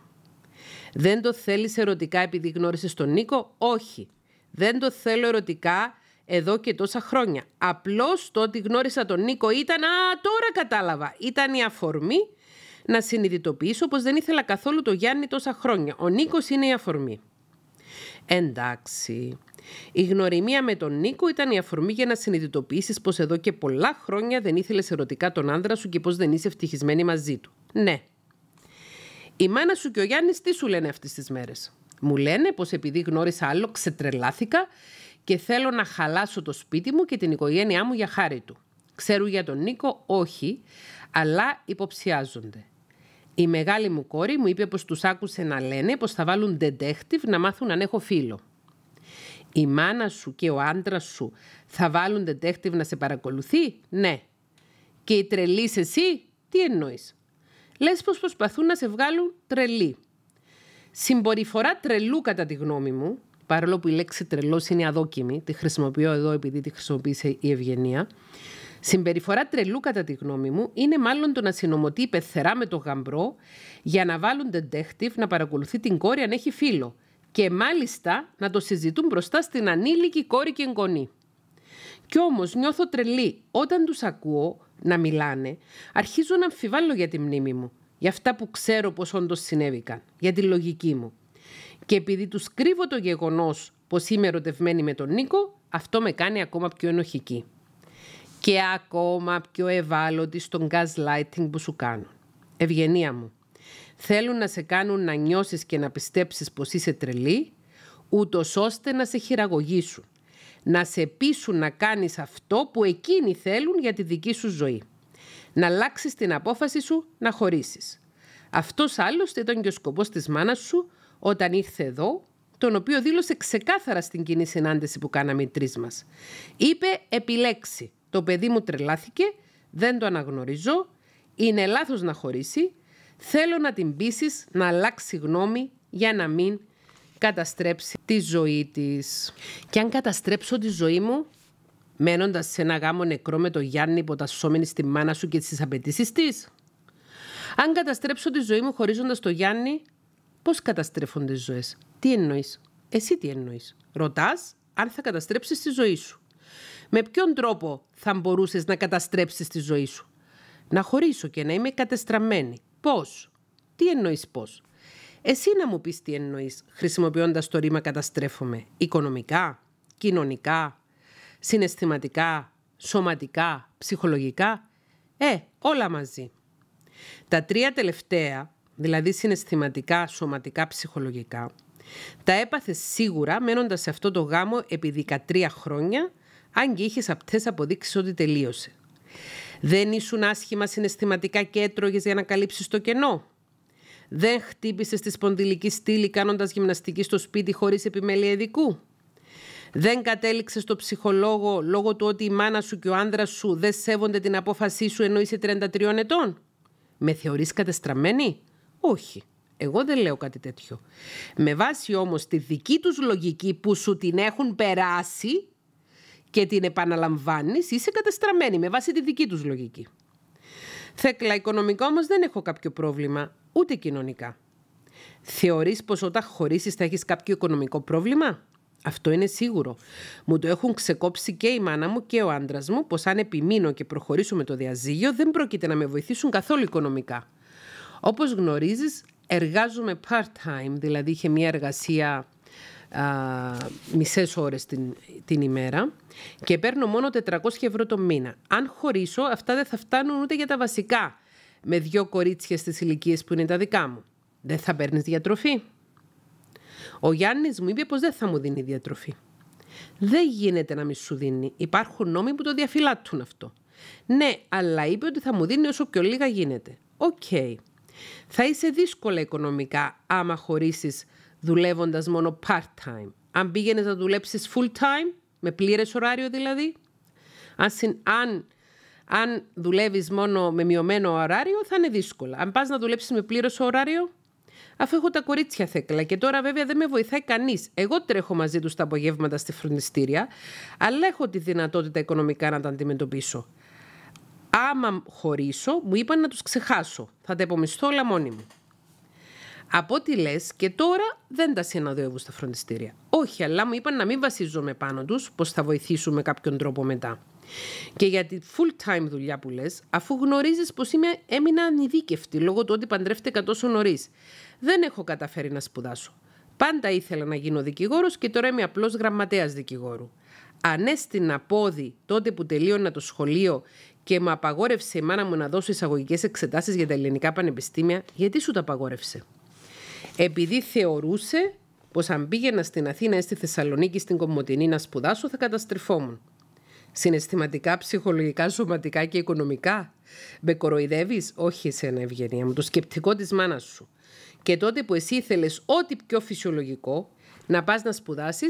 Δεν το θέλεις ερωτικά επειδή γνώρισες τον Νίκο. Όχι. Δεν το θέλω ερωτικά εδώ και τόσα χρόνια. Απλώς το ότι γνώρισα τον Νίκο ήταν «Α, τώρα κατάλαβα». Ήταν η αφορμή να συνειδητοποιήσω πως δεν ήθελα καθόλου το Γιάννη τόσα χρόνια. Ο Νίκος είναι η αφορμή. Εντάξει. Η γνωριμία με τον Νίκο ήταν η αφορμή για να συνειδητοποιήσεις πως εδώ και πολλά χρόνια δεν ήθελες ερωτικά τον άνδρα σου και πώ δεν είσαι ευτυχισμένη μαζί του. Ναι. Η μάνα σου και ο Γιάννης τι σου λένε αυτές τις μέρες. Μου λένε πως επειδή γνώρισα άλλο ξετρελάθηκα και θέλω να χαλάσω το σπίτι μου και την οικογένειά μου για χάρη του. Ξέρουν για τον Νίκο όχι, αλλά υποψιάζονται. Η μεγάλη μου κόρη μου είπε πως τους άκουσε να λένε πως θα βάλουν detective να μάθουν αν έχω φίλο. Η μάνα σου και ο άντρας σου θα βάλουν detective να σε παρακολουθεί, ναι. Και η τρελοί εσύ, τι εννοείς. Λες πως προσπαθούν να σε βγάλουν τρελή. «Συμποριφορά τρελού κατά τη γνώμη μου, παρόλο που η λέξη τρελός είναι αδόκιμη, τη χρησιμοποιώ εδώ επειδή τη χρησιμοποίησε η Ευγενία, Συμπεριφορά τρελού, κατά τη γνώμη μου, είναι μάλλον το να συνομωτεί πεθερά με το γαμπρό για να βάλουν detective να παρακολουθεί την κόρη αν έχει φίλο και μάλιστα να το συζητούν μπροστά στην ανήλικη κόρη και εγγονή. Κι όμως νιώθω τρελή όταν τους ακούω να μιλάνε, αρχίζω να αμφιβάλλω για τη μνήμη μου, για αυτά που ξέρω πως όντως συνέβηκαν, για τη λογική μου. Και επειδή τους κρύβω το γεγονός πως είμαι ερωτευμένη με τον Νίκο, αυτό με κάνει ακόμα πιο ενοχική και ακόμα πιο ευάλωτη στον gaslighting που σου κάνουν. Ευγενία μου, θέλουν να σε κάνουν να νιώσεις και να πιστέψεις πως είσαι τρελή, ούτως ώστε να σε χειραγωγήσουν. Να σε πείσουν να κάνεις αυτό που εκείνοι θέλουν για τη δική σου ζωή. Να αλλάξεις την απόφαση σου να χωρίσεις. Αυτός άλλωστε ήταν και ο σκοπός της μάνας σου όταν ήρθε εδώ τον οποίο δήλωσε ξεκάθαρα στην κοινή συνάντηση που κάναμε οι τρεις μας. Είπε επιλέξει. Το παιδί μου τρελάθηκε, δεν το αναγνωρίζω, είναι λάθος να χωρίσει, θέλω να την πείσεις να αλλάξει γνώμη για να μην καταστρέψει τη ζωή της. Και αν καταστρέψω τη ζωή μου, μένοντας σε ένα γάμο νεκρό με το Γιάννη υποτασσόμενη στη μάνα σου και τις απαιτήσεις της. Αν καταστρέψω τη ζωή μου χωρίζοντας το Γιάννη, πώς καταστρέφονται οι ζωές. Τι εννοείς. Εσύ τι εννοείς. Ρωτάς αν θα καταστρέψεις τη ζωή σου με ποιον τρόπο θα μπορούσες να καταστρέψεις τη ζωή σου. Να χωρίσω και να είμαι κατεστραμμένη. Πώς. Τι εννοείς πώς. Εσύ να μου πεις τι εννοείς, χρησιμοποιώντας το ρήμα καταστρέφομαι. Οικονομικά, κοινωνικά, συναισθηματικά, σωματικά, ψυχολογικά. Ε, όλα μαζί. Τα τρία τελευταία, δηλαδή συναισθηματικά, σωματικά, ψυχολογικά, τα έπαθες σίγουρα μένοντας σε αυτό το γάμο επί 13 χρόνια αν και είχες απτές αποδείξεις ότι τελείωσε. Δεν ήσουν άσχημα συναισθηματικά και έτρωγες για να καλύψεις το κενό. Δεν χτύπησες τη σπονδυλική στήλη κάνοντας γυμναστική στο σπίτι χωρίς επιμέλεια ειδικού. Δεν κατέληξες στο ψυχολόγο λόγω του ότι η μάνα σου και ο άντρα σου δεν σέβονται την απόφασή σου ενώ είσαι 33 ετών. Με θεωρείς κατεστραμμένη? Όχι. Εγώ δεν λέω κάτι τέτοιο. Με βάση όμως τη δική τους λογική που σου την έχουν περάσει, και την επαναλαμβάνεις, είσαι κατεστραμμένη με βάση τη δική τους λογική. Θέκλα, οικονομικά όμως δεν έχω κάποιο πρόβλημα, ούτε κοινωνικά. Θεωρείς πως όταν χωρίσεις θα έχεις κάποιο οικονομικό πρόβλημα. Αυτό είναι σίγουρο. Μου το έχουν ξεκόψει και η μάνα μου και ο άντρας μου, πως αν επιμείνω και προχωρήσουμε το διαζύγιο, δεν πρόκειται να με βοηθήσουν καθόλου οικονομικά. Όπως γνωρίζεις, εργάζομαι part-time, δηλαδή είχε μια εργασία μισές ώρες την, την ημέρα και παίρνω μόνο 400 ευρώ το μήνα. Αν χωρίσω, αυτά δεν θα φτάνουν ούτε για τα βασικά με δύο κορίτσια στις ηλικίες που είναι τα δικά μου. Δεν θα παίρνεις διατροφή. Ο Γιάννης μου είπε πως δεν θα μου δίνει διατροφή. Δεν γίνεται να μη σου δίνει. Υπάρχουν νόμοι που το διαφυλάττουν αυτό. Ναι, αλλά είπε ότι θα μου δίνει όσο πιο λίγα γίνεται. Οκ. Θα είσαι δύσκολα οικονομικά άμα χωρίσεις δουλευοντα μονο μόνο part-time. Αν πήγαινες να δουλέψεις full full-time, με πλήρες ωράριο δηλαδή, αν, αν, αν δουλεύεις μόνο με μειωμένο ωράριο θα είναι δύσκολο. Αν πας να δουλέψεις με πλήρε ωράριο, αφού έχω τα κορίτσια θέκλα και τώρα βέβαια δεν με βοηθάει κανείς. Εγώ τρέχω μαζί τους τα απογεύματα στη φροντιστήρια, αλλά έχω τη δυνατότητα οικονομικά να τα αντιμετωπίσω. Άμα χωρίσω, μου είπαν να τους ξεχάσω. Θα τα υπομισθώ όλα μόνη μου. Από ό,τι λες και τώρα δεν τα συναντεύω στα φροντιστήρια. Όχι, αλλά μου είπαν να μην βασίζομαι πάνω τους, πως θα βοηθήσουμε με κάποιον τρόπο μετά. Και για τη full time δουλειά που λες, αφού γνωρίζεις πως έμεινα ανειδίκευτη λόγω του ότι παντρεύτηκα τόσο νωρίς, δεν έχω καταφέρει να σπουδάσω. Πάντα ήθελα να γίνω δικηγόρος και τώρα είμαι απλό γραμματέας δικηγόρου. Ανέστηνα πόδι τότε που τελείωνα το σχολείο και με απαγόρευσε η μάνα μου να δώσω εισαγωγικές εξετάσεις για τα ελληνικά πανεπιστήμια, γιατί σου τα απαγόρευσε επειδή θεωρούσε πως αν πήγαινα στην Αθήνα ή στη Θεσσαλονίκη στην Κομωτινή να σπουδάσω, θα καταστρεφόμουν. Συναισθηματικά, ψυχολογικά, σωματικά και οικονομικά. Με κοροϊδεύεις, όχι εσένα, Ευγενία μου, το σκεπτικό της μάνας σου. Και τότε που εσύ ήθελες ό,τι πιο φυσιολογικό να πας να σπουδάσεις,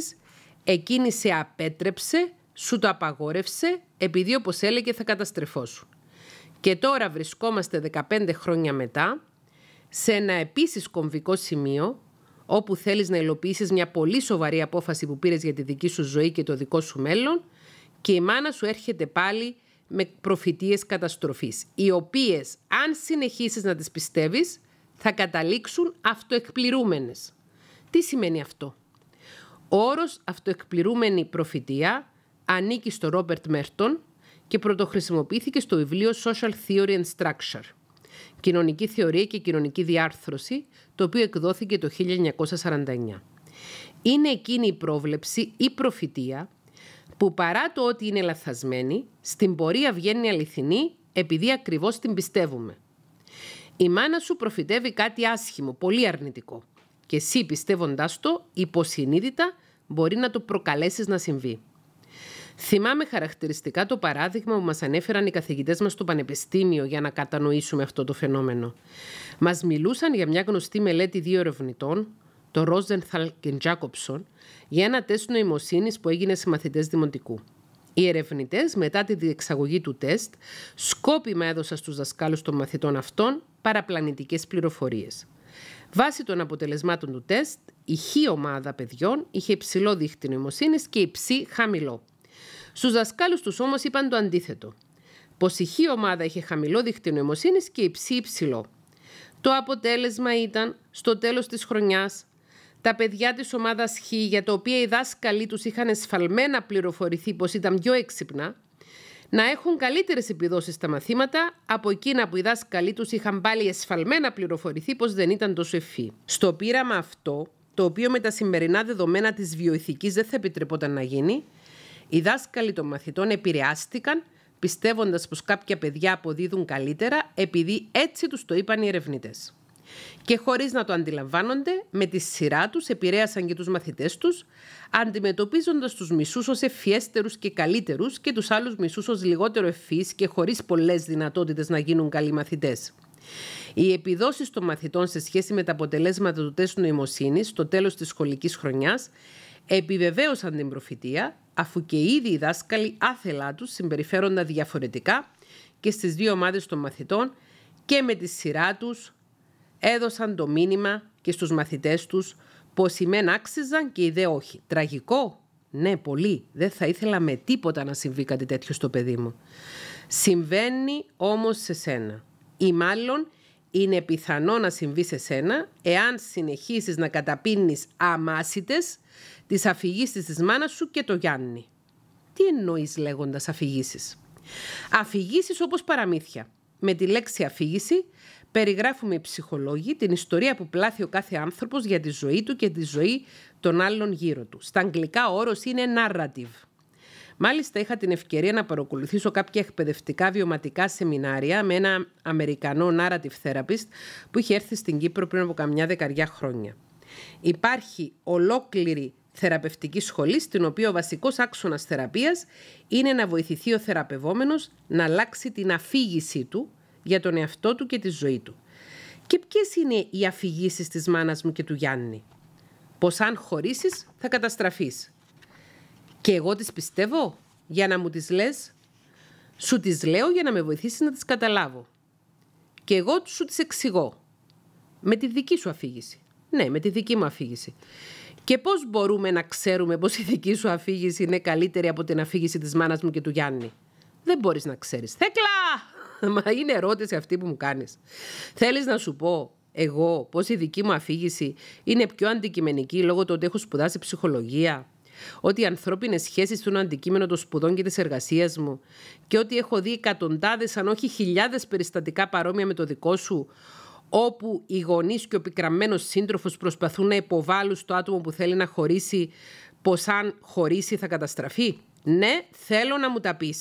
εκείνη σε απέτρεψε, σου το απαγόρευσε, επειδή όπως έλεγε θα σου. Και τώρα βρισκόμαστε 15 χρόνια μετά σε ένα επίσης κομβικό σημείο όπου θέλεις να υλοποιήσεις μια πολύ σοβαρή απόφαση που πήρες για τη δική σου ζωή και το δικό σου μέλλον και η μάνα σου έρχεται πάλι με προφητείες καταστροφής, οι οποίες αν συνεχίσεις να τις πιστεύεις θα καταλήξουν αυτοεκπληρούμενες. Τι σημαίνει αυτό. Ο όρος αυτοεκπληρούμενη προφητεία ανήκει στο Ρόμπερτ Μέρτον και πρωτοχρησιμοποιήθηκε στο βιβλίο Social Theory and Structure. Κοινωνική Θεωρία και Κοινωνική Διάρθρωση, το οποίο εκδόθηκε το 1949. Είναι εκείνη η πρόβλεψη ή προφητεία που παρά το ότι είναι λαθασμένη, στην πορεία βγαίνει αληθινή επειδή ακριβώς την πιστεύουμε. Η μάνα σου προφητεύει κάτι άσχημο, πολύ αρνητικό. Και εσύ πιστεύοντάς το, υποσυνείδητα μπορεί να το προκαλέσεις να συμβεί. Θυμάμαι χαρακτηριστικά το παράδειγμα που μας ανέφεραν οι καθηγητές μας στο Πανεπιστήμιο για να κατανοήσουμε αυτό το φαινόμενο. Μας μιλούσαν για μια γνωστή μελέτη δύο ερευνητών, το Ρόζενθαλ και Τζάκοψον, για ένα τεστ νοημοσύνης που έγινε σε μαθητές δημοτικού. Οι ερευνητές, μετά τη διεξαγωγή του τεστ, σκόπιμα έδωσαν στους δασκάλους των μαθητών αυτών παραπλανητικές πληροφορίες. Βάσει των αποτελεσμάτων του τεστ, η χ ομάδα παιδιών είχε υψηλό δίχτυ νοημοσύνης και η χαμηλό. Στους δασκάλους τους όμως είπαν το αντίθετο. Πως η Χ ομάδα είχε χαμηλό δίκτυο νοημοσύνης και η υψηλό. Το αποτέλεσμα ήταν, στο τέλος της χρονιάς, τα παιδιά της ομάδας Χ, για τα οποία οι δάσκαλοι τους είχαν εσφαλμένα πληροφορηθεί πως ήταν πιο έξυπνα, να έχουν καλύτερες επιδόσεις στα μαθήματα από εκείνα που οι δάσκαλοι τους είχαν πάλι εσφαλμένα πληροφορηθεί πως δεν ήταν τόσο ευφύ. Στο πείραμα αυτό, το οποίο με τα σημερινά δεδομένα της βιοειθικής δεν θα επιτρεπόταν να γίνει, οι δάσκαλοι των μαθητών επηρεάστηκαν πιστεύοντας πως κάποια παιδιά αποδίδουν καλύτερα επειδή έτσι τους το είπαν οι ερευνητές. Και χωρίς να το αντιλαμβάνονται, με τη σειρά τους επηρέασαν και τους μαθητές τους, αντιμετωπίζοντας τους μισούς ως ευφιέστερους και καλύτερους και τους άλλους μισούς ως λιγότερο ευφυείς και χωρίς πολλές δυνατότητες να γίνουν καλοί μαθητές. Οι επιδόσεις των μαθητών σε σχέση με τα αποτελέσματα του τεστ νοημοσύνης στο τέλος της σχολικής χρονιάς επιβεβαίωσαν την προφητεία αφού και ήδη οι δάσκαλοι άθελά τους συμπεριφέρονταν διαφορετικά και στις δύο ομάδες των μαθητών και με τη σειρά τους έδωσαν το μήνυμα και στους μαθητές τους πως οι μεν άξιζαν και οι δε όχι. Τραγικό, ναι πολύ, δεν θα ήθελα με τίποτα να συμβεί κάτι τέτοιο στο παιδί μου. Συμβαίνει όμως σε σένα ή μάλλον είναι πιθανό να συμβεί σε σένα εάν συνεχίσεις να καταπίνεις αμάσιτες τις αφηγήσεις της μάνας σου και το Γιάννη. Τι εννοείς λέγοντας αφηγήσεις. Αφηγήσεις όπως παραμύθια. Με τη λέξη αφήγηση περιγράφουμε οι ψυχολόγοι την ιστορία που πλάθει ο κάθε άνθρωπος για τη ζωή του και τη ζωή των άλλων γύρω του. Στα αγγλικά όρος είναι narrative. Μάλιστα, είχα την ευκαιρία να παρακολουθήσω κάποια εκπαιδευτικά βιωματικά σεμινάρια με ένα Αμερικανό narrative therapist που είχε έρθει στην Κύπρο πριν από καμιά δεκαριά χρόνια. Υπάρχει ολόκληρη θεραπευτική σχολή, στην οποία ο βασικός άξονας θεραπείας είναι να βοηθηθεί ο θεραπευόμενος να αλλάξει την αφήγησή του για τον εαυτό του και τη ζωή του. Και ποιες είναι οι αφηγήσεις της μάνας μου και του Γιάννη. πως αν χωρίσεις, θα καταστραφείς. Και εγώ τις πιστεύω για να μου τις λες. Σου τις λέω για να με βοηθήσεις να τις καταλάβω. Και εγώ σου τις εξηγώ. Με τη δική σου αφήγηση. Ναι, με τη δική μου αφήγηση. Και πώς μπορούμε να ξέρουμε πως η δική σου αφήγηση είναι καλύτερη από την αφήγηση της μάνας μου και του Γιάννη. Δεν μπορείς να ξέρεις. Θέκλα! Μα είναι ερώτηση αυτή που μου κάνεις. Θέλεις να σου πω εγώ πως η δική μου αφήγηση είναι πιο αντικειμενική λόγω του ότι έχω σπουδάσει ψυχολογία ότι οι ανθρώπινες σχέσεις του είναι αντικείμενο των σπουδών και της εργασίας μου και ότι έχω δει εκατοντάδες, αν όχι χιλιάδες περιστατικά παρόμοια με το δικό σου, όπου οι γονείς και ο πικραμένο σύντροφος προσπαθούν να υποβάλουν στο άτομο που θέλει να χωρίσει πως αν χωρίσει θα καταστραφεί. Ναι, θέλω να μου τα πεις.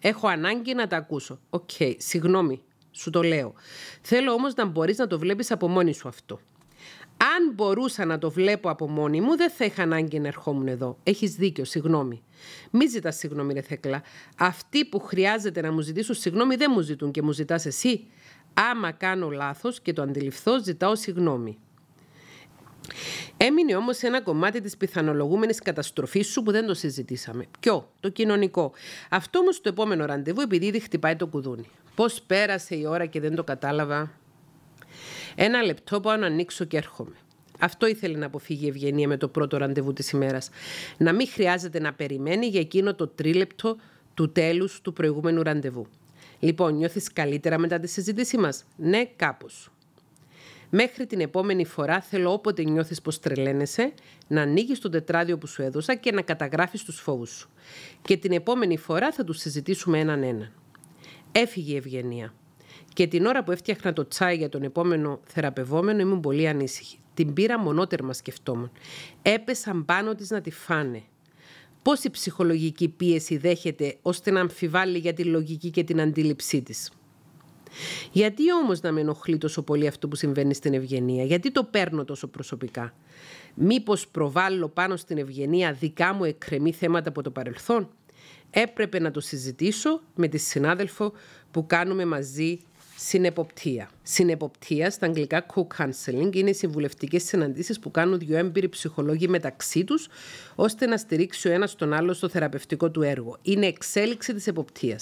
Έχω ανάγκη να τα ακούσω. Οκ, okay, συγγνώμη, σου το λέω. Θέλω όμως να μπορείς να το βλέπεις από μόνη σου αυτό αν μπορούσα να το βλέπω από μόνη μου, δεν θα είχα ανάγκη να ερχόμουν εδώ. Έχεις δίκιο, συγγνώμη. Μη ζητάς συγγνώμη, ρε Θέκλα. Αυτοί που χρειάζεται να μου ζητήσουν συγγνώμη δεν μου ζητούν και μου ζητάς εσύ. Άμα κάνω λάθος και το αντιληφθώ, ζητάω συγγνώμη. Έμεινε όμως ένα κομμάτι της πιθανολογούμενης καταστροφής σου που δεν το συζητήσαμε. Ποιο, το κοινωνικό. Αυτό όμως το επόμενο ραντεβού, επειδή ήδη χτυπάει το κουδούνι. Πώς πέρασε η ώρα και δεν το κατάλαβα. Ένα λεπτό που να ανοίξω και έρχομαι. Αυτό ήθελε να αποφύγει η Ευγενία με το πρώτο ραντεβού της ημέρας. Να μην χρειάζεται να περιμένει για εκείνο το τρίλεπτο του τέλους του προηγούμενου ραντεβού. Λοιπόν, νιώθεις καλύτερα μετά τη συζήτησή μας. Ναι, κάπως. Μέχρι την επόμενη φορά θέλω όποτε νιώθεις πως τρελαίνεσαι να ανοίγεις το τετράδιο που σου έδωσα και να καταγράφεις τους φόβους σου. Και την επόμενη φορά θα τους συζητήσουμε έναν έναν. Έφυγε η Ευγενία. Και την ώρα που έφτιαχνα το τσάι για τον επόμενο θεραπευόμενο ήμουν πολύ ανήσυχη. Την πήρα μονότερμα σκεφτόμουν. Έπεσαν πάνω της να τη φάνε. Πόση ψυχολογική πίεση δέχεται ώστε να αμφιβάλλει για τη λογική και την αντίληψή της. Γιατί όμως να με ενοχλεί τόσο πολύ αυτό που συμβαίνει στην Ευγενία, γιατί το παίρνω τόσο προσωπικά. Μήπως προβάλλω πάνω στην Ευγενία δικά μου εκκρεμή θέματα από το παρελθόν. Έπρεπε να το συζητήσω με τη συνάδελφο που κάνουμε μαζί Συνεποπτεία. Συνεποπτεία στα αγγλικά co-counseling είναι οι συμβουλευτικές συναντήσεις που κάνουν δύο έμπειροι ψυχολόγοι μεταξύ τους, ώστε να στηρίξει ο ένας τον άλλο στο θεραπευτικό του έργο. Είναι εξέλιξη της εποπτείας.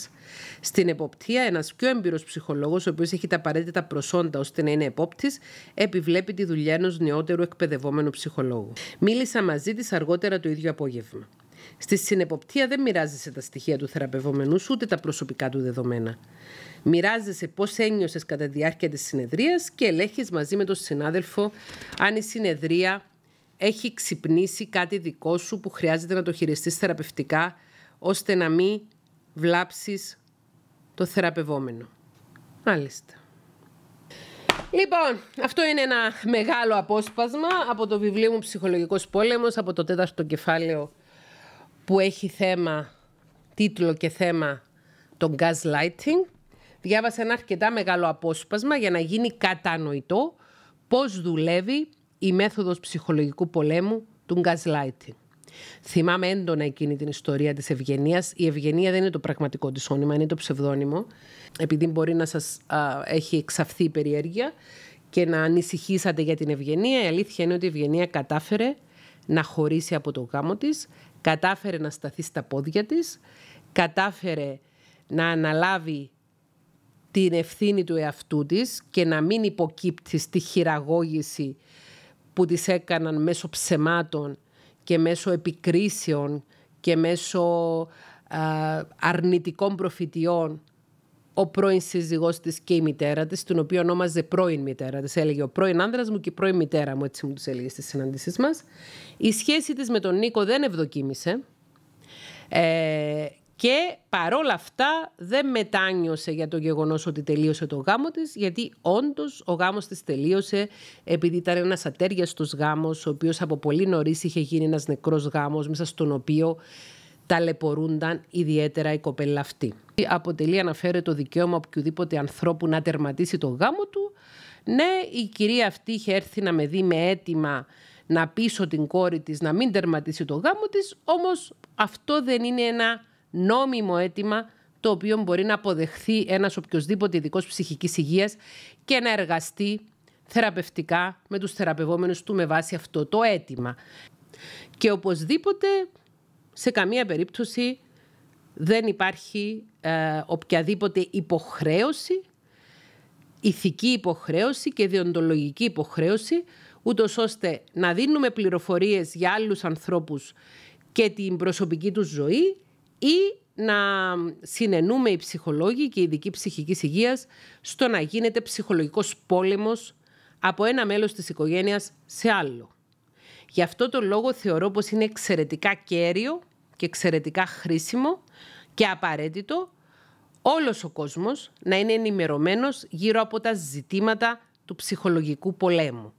Στην εποπτεία, ένας πιο έμπειρος ψυχολόγος, ο οποίος έχει τα απαραίτητα προσόντα ώστε να είναι επόπτης, επιβλέπει τη δουλειά ενός νεότερου εκπαιδευόμενου ψυχολόγου. Μίλησα μαζί της αργότερα το ίδιο απόγευμα. Στη συνεποπτεία δεν μοιράζεσαι τα στοιχεία του θεραπευόμενου ούτε τα προσωπικά του δεδομένα. Μοιράζεσαι πώς ένιωσες κατά τη διάρκεια της συνεδρίας και ελέγχεις μαζί με τον συνάδελφο αν η συνεδρία έχει ξυπνήσει κάτι δικό σου που χρειάζεται να το χειριστείς θεραπευτικά, ώστε να μην βλάψεις το θεραπευόμενο. Μάλιστα. Λοιπόν, αυτό είναι ένα μεγάλο απόσπασμα από το βιβλίο μου «Ψυχολογικός πόλεμος», από το τέταρτο κεφάλαιο που έχει θέμα, τίτλο και θέμα το gaslighting. Διάβασε ένα αρκετά μεγάλο απόσπασμα για να γίνει κατανοητό πώς δουλεύει η μέθοδος ψυχολογικού πολέμου του gaslighting. Θυμάμαι έντονα εκείνη την ιστορία της ευγενίας. Η ευγενία δεν είναι το πραγματικό της όνειμα, είναι το ψευδόνυμο. Επειδή μπορεί να σας έχει εξαφθεί η περιέργεια και να ανησυχήσατε για την ευγενία, η αλήθεια είναι ότι η ευγενία κατάφερε να χωρίσει από το γάμο της, κατάφερε να σταθεί στα πόδια της, κατάφερε να αναλάβει την ευθύνη του εαυτού της και να μην υποκύπτει στη χειραγώγηση που τις έκαναν μέσω ψεμάτων και μέσω επικρίσεων και μέσω αρνητικών προφητιών ο πρώην σύζυγός της και η μητέρα της, την οποία ονόμαζε πρώην μητέρα της. Έλεγε ο πρώην άνδρας μου και η πρώην μητέρα μου, έτσι μου τους έλεγε στις συναντήσεις μας. Η σχέση της με τον Νίκο δεν ευδοκίμησε ε, και παρόλα αυτά δεν μετάνιωσε για το γεγονός ότι τελείωσε το γάμο της, γιατί όντως ο γάμος της τελείωσε επειδή ήταν ένας ατέριαστος γάμος, ο οποίος από πολύ νωρίς είχε γίνει ένας νεκρός γάμος, μέσα στον οποίο ταλαιπωρούνταν ιδιαίτερα η κοπέλα αυτοί. Αποτελεί αναφέρεται το δικαίωμα οποιοδήποτε ανθρώπου να τερματίσει το γάμο του. Ναι, η κυρία αυτή είχε έρθει να με δει με αίτημα να πείσω την κόρη της να μην τερματίσει το γάμο της, όμως αυτό δεν είναι ένα νόμιμο αίτημα το οποίο μπορεί να αποδεχθεί ένας οποιοδήποτε ειδικός ψυχικής υγείας και να εργαστεί θεραπευτικά με τους θεραπευόμενους του με βάση αυτό το αίτημα. Και οπωσδήποτε σε καμία περίπτωση δεν υπάρχει ε, οποιαδήποτε υποχρέωση, ηθική υποχρέωση και διοντολογική υποχρέωση, ούτως ώστε να δίνουμε πληροφορίες για άλλους ανθρώπους και την προσωπική τους ζωή ή να συνενούμε οι ψυχολόγοι και οι ειδικοί ψυχικής υγείας στο να γίνεται ψυχολογικός πόλεμος από ένα μέλος της οικογένειας σε άλλο. Γι' αυτό το λόγο θεωρώ πως είναι εξαιρετικά κέριο και εξαιρετικά χρήσιμο και απαραίτητο όλος ο κόσμος να είναι ενημερωμένος γύρω από τα ζητήματα του ψυχολογικού πολέμου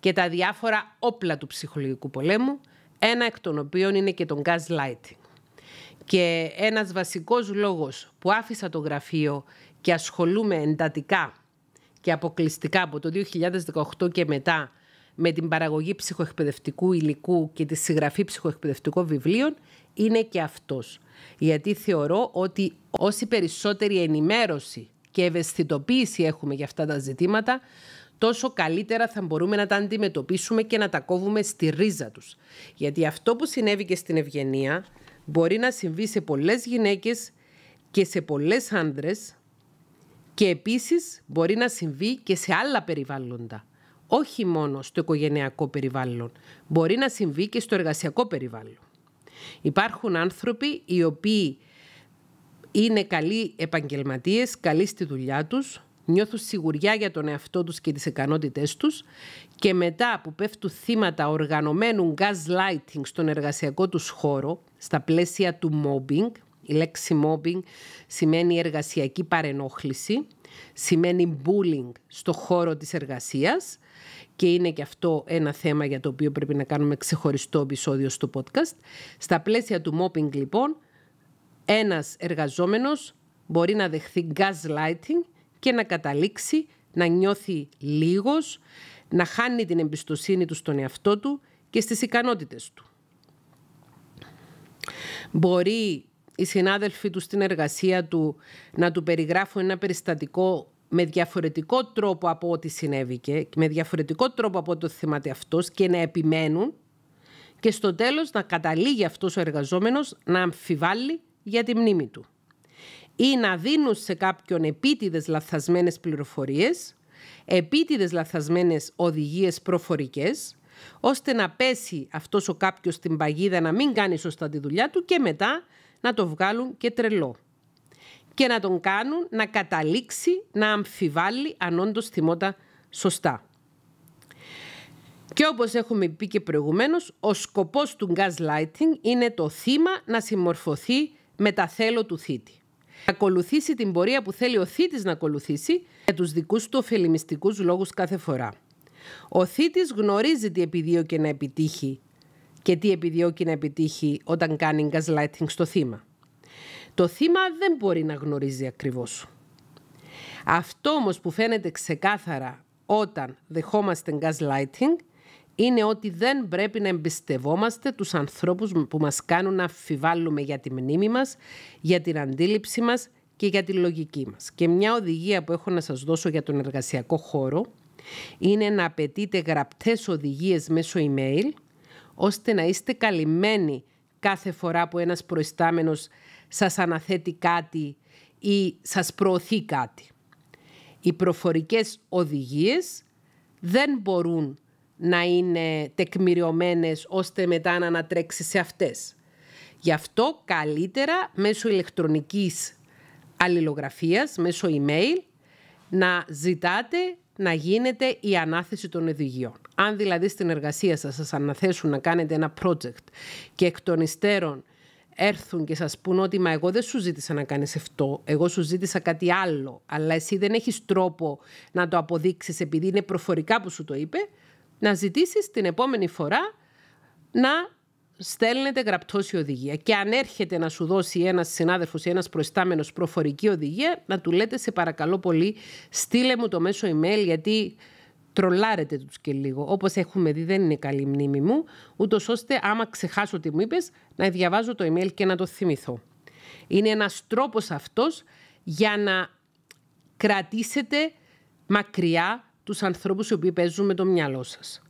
και τα διάφορα όπλα του ψυχολογικού πολέμου, ένα εκ των οποίων είναι και τον gaslighting. Και ένας βασικός λόγος που άφησα το γραφείο και ασχολούμαι εντατικά και αποκλειστικά από το 2018 και μετά με την παραγωγή ψυχοεκπαιδευτικού υλικού και τη συγγραφή ψυχοεκπαιδευτικών βιβλίων είναι και αυτός. Γιατί θεωρώ ότι όση περισσότερη ενημέρωση και ευαισθητοποίηση έχουμε για αυτά τα ζητήματα, τόσο καλύτερα θα μπορούμε να τα αντιμετωπίσουμε και να τα κόβουμε στη ρίζα τους. Γιατί αυτό που συνέβη και στην Ευγενία μπορεί να συμβεί σε πολλές γυναίκες και σε πολλές άντρες και επίσης μπορεί να συμβεί και σε άλλα περιβάλλοντα. Όχι μόνο στο οικογενειακό περιβάλλον. Μπορεί να συμβεί και στο εργασιακό περιβάλλον. Υπάρχουν άνθρωποι οι οποίοι είναι καλοί επαγγελματίες, καλοί στη δουλειά τους, νιώθουν σιγουριά για τον εαυτό τους και τις ικανότητές τους και μετά που πέφτουν θύματα οργανωμένου gaslighting στον εργασιακό τους χώρο, στα πλαίσια του mobbing, η λέξη mobbing σημαίνει εργασιακή παρενόχληση, σημαίνει bullying στο χώρο της εργασίας και είναι και αυτό ένα θέμα για το οποίο πρέπει να κάνουμε ξεχωριστό επεισόδιο στο podcast. Στα πλαίσια του mobbing λοιπόν, ένας εργαζόμενος μπορεί να δεχθεί gaslighting και να καταλήξει να νιώθει λίγος, να χάνει την εμπιστοσύνη του στον εαυτό του και στις ικανότητες του. Μπορεί οι συνάδελφοί του στην εργασία του να του περιγράφουν ένα περιστατικό με διαφορετικό τρόπο από ό,τι συνέβηκε, με διαφορετικό τρόπο από ό,τι θυμάται αυτός και να επιμένουν και στο τέλος να καταλήγει αυτός ο εργαζόμενος να αμφιβάλλει για τη μνήμη του ή να δίνουν σε κάποιον επίτηδες λαθασμένες πληροφορίες, επίτηδες λαθασμένες οδηγίες προφορικές, ώστε να πέσει αυτός ο κάποιος στην παγίδα να μην κάνει σωστά τη δουλειά του και μετά να το βγάλουν και τρελό. Και να τον κάνουν να καταλήξει να αμφιβάλλει αν όντως θυμόταν σωστά. Και όπως έχουμε πει και προηγουμένως, ο σκοπός του gaslighting είναι το θύμα να συμμορφωθεί με τα θέλω του θήτη ακολουθήσει την πορεία που θέλει ο θήτης να ακολουθήσει για τους δικούς του ωφελημιστικούς λόγους κάθε φορά. Ο θήτης γνωρίζει τι επιδιώκει να επιτύχει και τι επιδιώκει να επιτύχει όταν κάνει gaslighting στο θύμα. Το θύμα δεν μπορεί να γνωρίζει ακριβώς. Αυτό όμως που φαίνεται ξεκάθαρα όταν δεχόμαστε gaslighting είναι ότι δεν πρέπει να εμπιστευόμαστε τους ανθρώπους που μας κάνουν να αφιβάλλουμε για τη μνήμη μας, για την αντίληψη μας και για τη λογική μας. Και μια οδηγία που έχω να σας δώσω για τον εργασιακό χώρο είναι να απαιτείτε γραπτές οδηγίες μέσω email, ώστε να είστε καλυμμένοι κάθε φορά που ένας προϊστάμενος σας αναθέτει κάτι ή σας προωθεί κάτι. Οι προφορικές οδηγίες δεν μπορούν να είναι τεκμηριωμένες ώστε μετά να ανατρέξει σε αυτές. Γι' αυτό καλύτερα μέσω ηλεκτρονικής αλληλογραφίας, μέσω email, να ζητάτε να γίνεται η ανάθεση των οδηγιών. Αν δηλαδή στην εργασία σας σας αναθέσουν να κάνετε ένα project και εκ των υστέρων έρθουν και σας πούν ότι «Μα εγώ δεν σου ζήτησα να κάνεις αυτό, εγώ σου ζήτησα κάτι άλλο, αλλά εσύ δεν έχεις τρόπο να το αποδείξεις επειδή είναι προφορικά που σου το είπε», να ζητήσεις την επόμενη φορά να στέλνετε γραπτός η οδηγία. Και αν έρχεται να σου δώσει ένας συνάδελφος ή ένας προϊστάμενος προφορική οδηγία, να του λέτε σε παρακαλώ πολύ, στείλε μου το μέσο email, γιατί τρολάρετε τους και λίγο. Όπως έχουμε δει, δεν είναι καλή μνήμη μου, ούτως ώστε άμα ξεχάσω τι μου είπες να διαβάζω το email και να το θυμηθώ. Είναι ένας τρόπος αυτός για να κρατήσετε μακριά τους ανθρώπους οι οποίοι παίζουν με το μυαλό σας.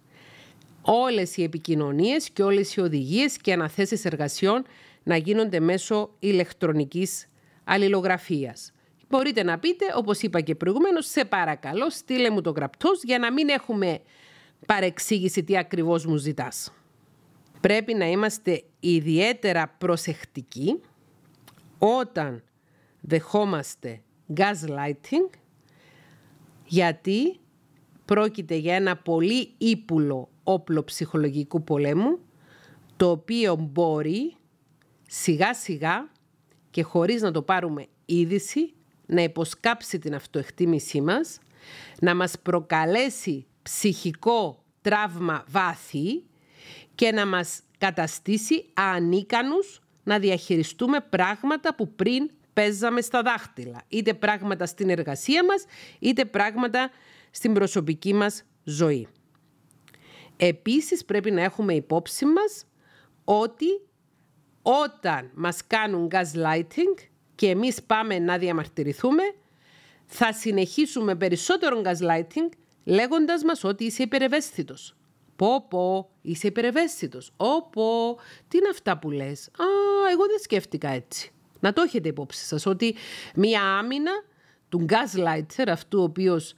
Όλες οι επικοινωνίες και όλες οι οδηγίες και αναθέσεις εργασιών να γίνονται μέσω ηλεκτρονικής αλληλογραφίας. Μπορείτε να πείτε, όπως είπα και προηγουμένως, σε παρακαλώ στείλε μου το γραπτός για να μην έχουμε παρεξήγηση τι ακριβώς μου ζητάς. Πρέπει να είμαστε ιδιαίτερα προσεκτικοί όταν δεχόμαστε gaslighting γιατί πρόκειται για ένα πολύ ύπουλο όπλο ψυχολογικού πολέμου, το οποίο μπορεί σιγά σιγά και χωρίς να το πάρουμε είδηση, να υποσκάψει την αυτοεκτίμησή μας, να μας προκαλέσει ψυχικό τραύμα βάθη και να μας καταστήσει ανίκανους να διαχειριστούμε πράγματα που πριν παίζαμε στα δάχτυλα. Είτε πράγματα στην εργασία μας, είτε πράγματα στην προσωπική μας ζωή. Επίσης πρέπει να έχουμε υπόψη μας ότι όταν μας κάνουν gaslighting και εμείς πάμε να διαμαρτυρηθούμε, θα συνεχίσουμε περισσότερο gaslighting λέγοντας μας ότι είσαι υπερευαίσθητος. Πω πω, είσαι υπερευαίσθητος. Όπο, τι είναι αυτά που λες. Α, εγώ δεν σκέφτηκα έτσι. Να το έχετε υπόψη σας ότι μία άμυνα του gaslighter, αυτού ο οποίος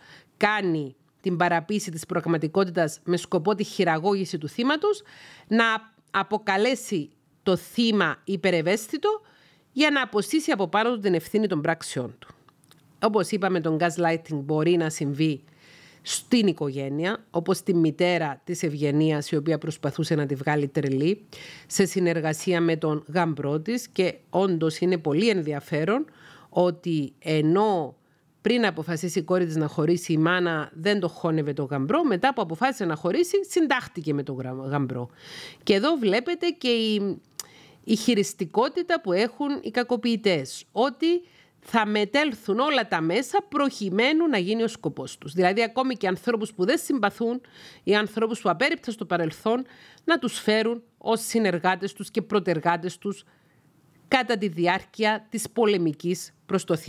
κάνει την παραποίηση της πραγματικότητα με σκοπό τη χειραγώγηση του θύματος, να αποκαλέσει το θύμα υπερευαίσθητο για να αποσύσει από πάνω του την ευθύνη των πράξεών του. Όπως είπαμε, το gaslighting μπορεί να συμβεί στην οικογένεια, όπως τη μητέρα της Ευγενίας, η οποία προσπαθούσε να τη βγάλει τρελή, σε συνεργασία με τον γαμπρό της και όντως είναι πολύ ενδιαφέρον ότι ενώ πριν αποφασίσει η κόρη της να χωρίσει, η μάνα δεν το χώνευε το γαμπρό. Μετά που αποφάσισε να χωρίσει, συντάχτηκε με το γαμπρό. Και εδώ βλέπετε και η, η χειριστικότητα που έχουν οι κακοποιητές. Ότι θα μετέλθουν όλα τα μέσα προκειμένου να γίνει ο σκοπός τους. Δηλαδή, ακόμη και ανθρώπους που δεν συμπαθούν ή ανθρώπους που απέριπτα στο παρελθόν, να τους φέρουν ως συνεργάτες τους και προτεργάτες τους κατά τη διάρκεια της πολεμικής προς τους.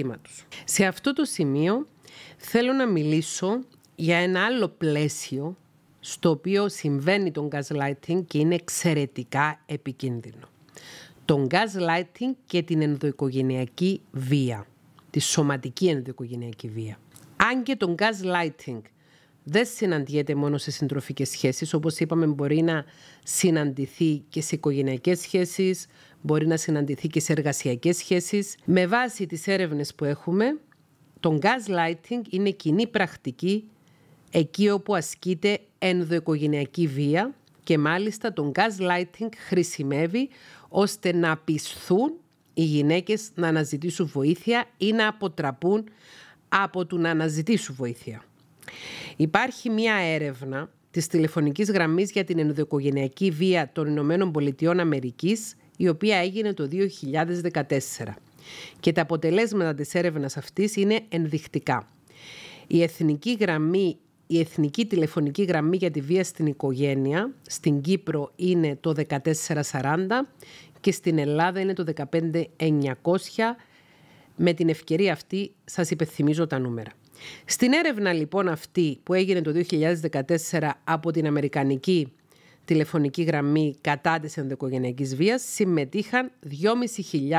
Σε αυτό το σημείο θέλω να μιλήσω για ένα άλλο πλαίσιο στο οποίο συμβαίνει τον gaslighting και είναι εξαιρετικά επικίνδυνο. Τον gaslighting και την ενδοοικογενειακή βία, τη σωματική ενδοοικογενειακή βία. Αν και τον gaslighting δεν συναντιέται μόνο σε συντροφικές σχέσεις, όπως είπαμε μπορεί να συναντηθεί και σε οικογενειακές σχέσεις, μπορεί να συναντηθεί και σε εργασιακές σχέσεις. Με βάση τις έρευνες που έχουμε, το gaslighting είναι κοινή πρακτική εκεί όπου ασκείται ενδοοικογενειακή βία και μάλιστα το gaslighting χρησιμεύει ώστε να πισθούν οι γυναίκες να αναζητήσουν βοήθεια ή να αποτραπούν από το να αναζητήσουν βοήθεια. Υπάρχει μία έρευνα της τηλεφωνικής γραμμής για την ενδοοικογενειακή βία των Ηνωμένων Πολιτειών Αμερικής η οποία έγινε το 2014. Και τα αποτελέσματα της έρευνας αυτής είναι ενδεικτικά. Η εθνική γραμμή η εθνική τηλεφωνική γραμμή για τη βία στην οικογένεια στην Κύπρο είναι το 1440 και στην Ελλάδα είναι το 15900. Με την ευκαιρία αυτή σας υπενθυμίζω τα νούμερα. Στην έρευνα λοιπόν αυτή που έγινε το 2014 από την Αμερικανική τηλεφωνική γραμμή κατά τη ενδοοικογενειακής βίας συμμετείχαν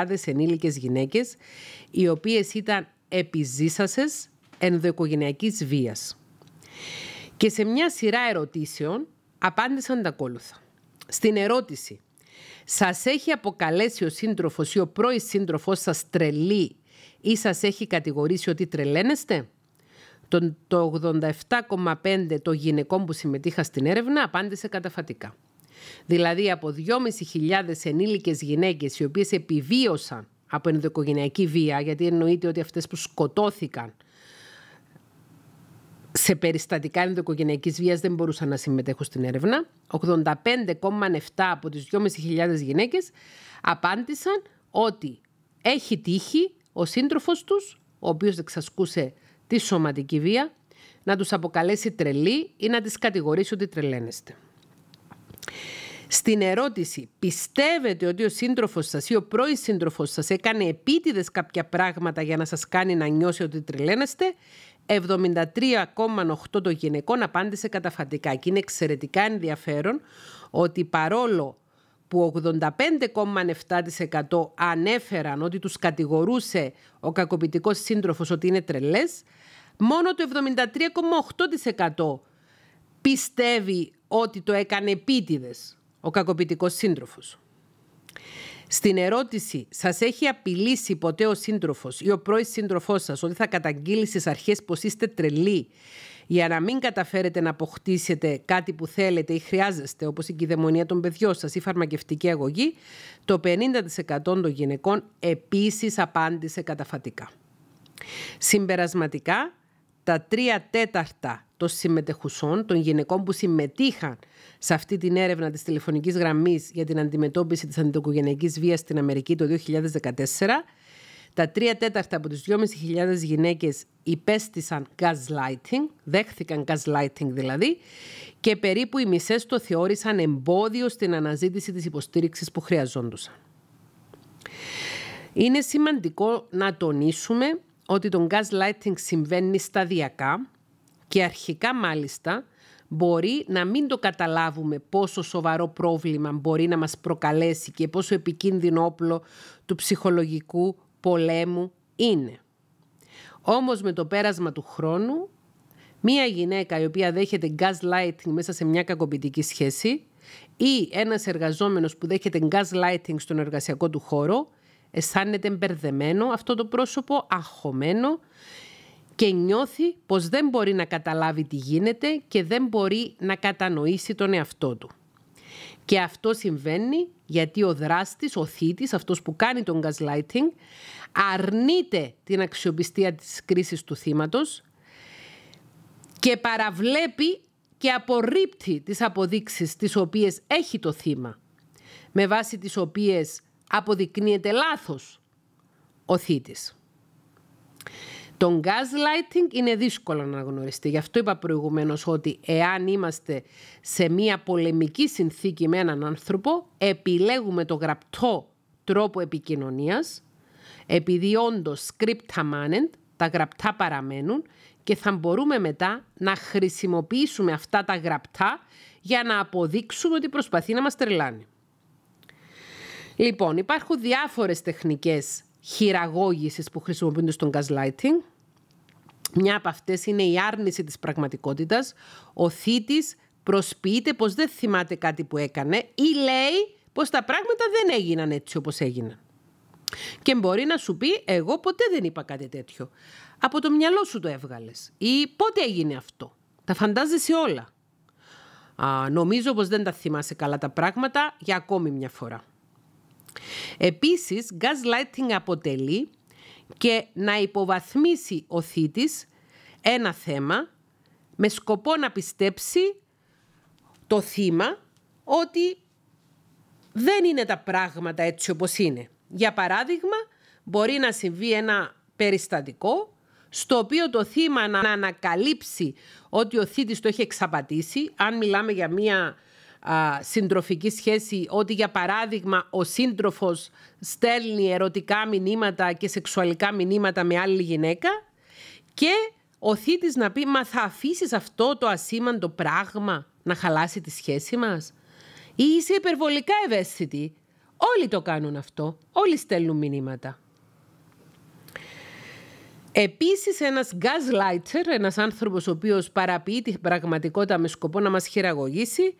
2.500 ενήλικες γυναίκες οι οποίες ήταν επιζήσασες ενδοοικογενειακής βίας. Και σε μια σειρά ερωτήσεων απάντησαν τα ακόλουθα. Στην ερώτηση «Σας έχει αποκαλέσει ο σύντροφος ή ο πρώην σύντροφός σας τρελή ή σας έχει σα εχει ότι τρελαίνεστε» Το 87,5% των γυναικών που συμμετείχαν στην έρευνα απάντησε καταφατικά. Δηλαδή από 2.500 ενήλικες γυναίκες οι οποίες επιβίωσαν από ενδοοικογενειακή βία, γιατί εννοείται ότι αυτές που σκοτώθηκαν σε περιστατικά ενδοοικογενειακή βίας δεν μπορούσαν να συμμετέχουν στην έρευνα. 85,7 από τις 2.500 γυναίκες απάντησαν ότι έχει τύχει ο σύντροφος τους, ο οποίος εξασκούσε τη σωματική βία, να τους αποκαλέσει τρελή ή να τις κατηγορήσει ότι τρελαίνεστε. Στην ερώτηση «Πιστεύετε ότι ο σύντροφος σας ή ο πρώην σύντροφος σας έκανε επίτηδες κάποια πράγματα για να σας κάνει να νιώσει ότι τρελαίνεστε» 73,8% των γυναικών απάντησε καταφατικά και είναι εξαιρετικά ενδιαφέρον ότι παρόλο που 85,7% ανέφεραν ότι τους κατηγορούσε ο κακοποιητικός σύντροφος ότι είναι τρελές, μόνο το 73,8% πιστεύει ότι το έκανε επίτηδες ο κακοποιητικός σύντροφος. Στην ερώτηση «Σας έχει απειλήσει ποτέ ο σύντροφος ή ο πρώην σύντροφός σας ότι θα καταγγείλει στις αρχές πως είστε τρελοί» για να μην καταφέρετε να αποκτήσετε κάτι που θέλετε ή χρειάζεστε, όπως η κυδαιμονία των παιδιών σας ή φαρμακευτική αγωγή, το 50% των γυναικών επίσης απάντησε καταφατικά. Συμπερασματικά, τα τρία τέταρτα των συμμετεχουσών, των γυναικών που συμμετείχαν σε αυτή την έρευνα της τηλεφωνικής γραμμής για την αντιμετώπιση της αντιοικογενειακής βίας στην Αμερική το 2014, τα τρία τέταρτα από τις 2.500 γυναίκες υπέστησαν gaslighting, δέχθηκαν gaslighting δηλαδή, και περίπου οι μισές το θεώρησαν εμπόδιο στην αναζήτηση της υποστήριξης που χρειαζόντουσαν. Είναι σημαντικό να τονίσουμε ότι το gaslighting συμβαίνει σταδιακά και αρχικά μάλιστα μπορεί να μην το καταλάβουμε πόσο σοβαρό πρόβλημα μπορεί να μας προκαλέσει και πόσο επικίνδυνο όπλο του ψυχολογικού πολέμου είναι. Όμως με το πέρασμα του χρόνου, μία γυναίκα η οποία δέχεται gaslighting μέσα σε μια κακοποιητική σχέση ή ένας εργαζόμενος που δέχεται gaslighting στον εργασιακό του χώρο, αισθάνεται μπερδεμένο αυτό το πρόσωπο, αχωμένο και νιώθει πως δεν μπορεί να καταλάβει τι γίνεται και δεν μπορεί να κατανοήσει τον εαυτό του. Και αυτό συμβαίνει γιατί ο δράστης, ο θήτης, αυτός που κάνει τον gaslighting, αρνείται την αξιοπιστία της κρίσης του θύματος και παραβλέπει και απορρίπτει τις αποδείξεις τις οποίες έχει το θύμα, με βάση τις οποίες αποδεικνύεται λάθος ο θήτης. Το gaslighting είναι δύσκολο να αναγνωριστεί. Γι' αυτό είπα προηγουμένως ότι εάν είμαστε σε μια πολεμική συνθήκη με έναν άνθρωπο, επιλέγουμε το γραπτό τρόπο επικοινωνίας, επειδή όντως script manent, τα γραπτά παραμένουν και θα μπορούμε μετά να χρησιμοποιήσουμε αυτά τα γραπτά για να αποδείξουμε ότι προσπαθεί να μας τρελάνει. Λοιπόν, υπάρχουν διάφορες τεχνικές χειραγώγησης που χρησιμοποιούνται στον gaslighting. Μια από αυτές είναι η άρνηση της πραγματικότητας. Ο θήτης προσποιείται πως δεν θυμάται κάτι που έκανε ή λέει πως τα πράγματα δεν έγιναν έτσι όπως έγιναν. Και μπορεί να σου πει εγώ ποτέ δεν είπα κάτι τέτοιο. Από το μυαλό σου το έβγαλες. Ή πότε έγινε αυτό. Τα φαντάζεσαι όλα. Α, νομίζω πως δεν τα θυμάσαι καλά τα πράγματα για ακόμη μια φορά. Επίσης, gaslighting αποτελεί και να υποβαθμίσει ο θήτης ένα θέμα με σκοπό να πιστέψει το θύμα ότι δεν είναι τα πράγματα έτσι όπως είναι. Για παράδειγμα, μπορεί να συμβεί ένα περιστατικό στο οποίο το θύμα να ανακαλύψει ότι ο θήτης το έχει εξαπατήσει, αν μιλάμε για μία συντροφική σχέση ότι για παράδειγμα ο σύντροφος στέλνει ερωτικά μηνύματα και σεξουαλικά μηνύματα με άλλη γυναίκα και ο θήτης να πει «Μα θα αφήσεις αυτό το ασήμαντο πράγμα να χαλάσει τη σχέση μας» ή είσαι υπερβολικά ευαίσθητη. Όλοι το κάνουν αυτό, όλοι στέλνουν μηνύματα. Επίσης ένας gaslighter, ένας άνθρωπος ο οποίος παραποιεί την πραγματικότητα με σκοπό να μας χειραγωγήσει,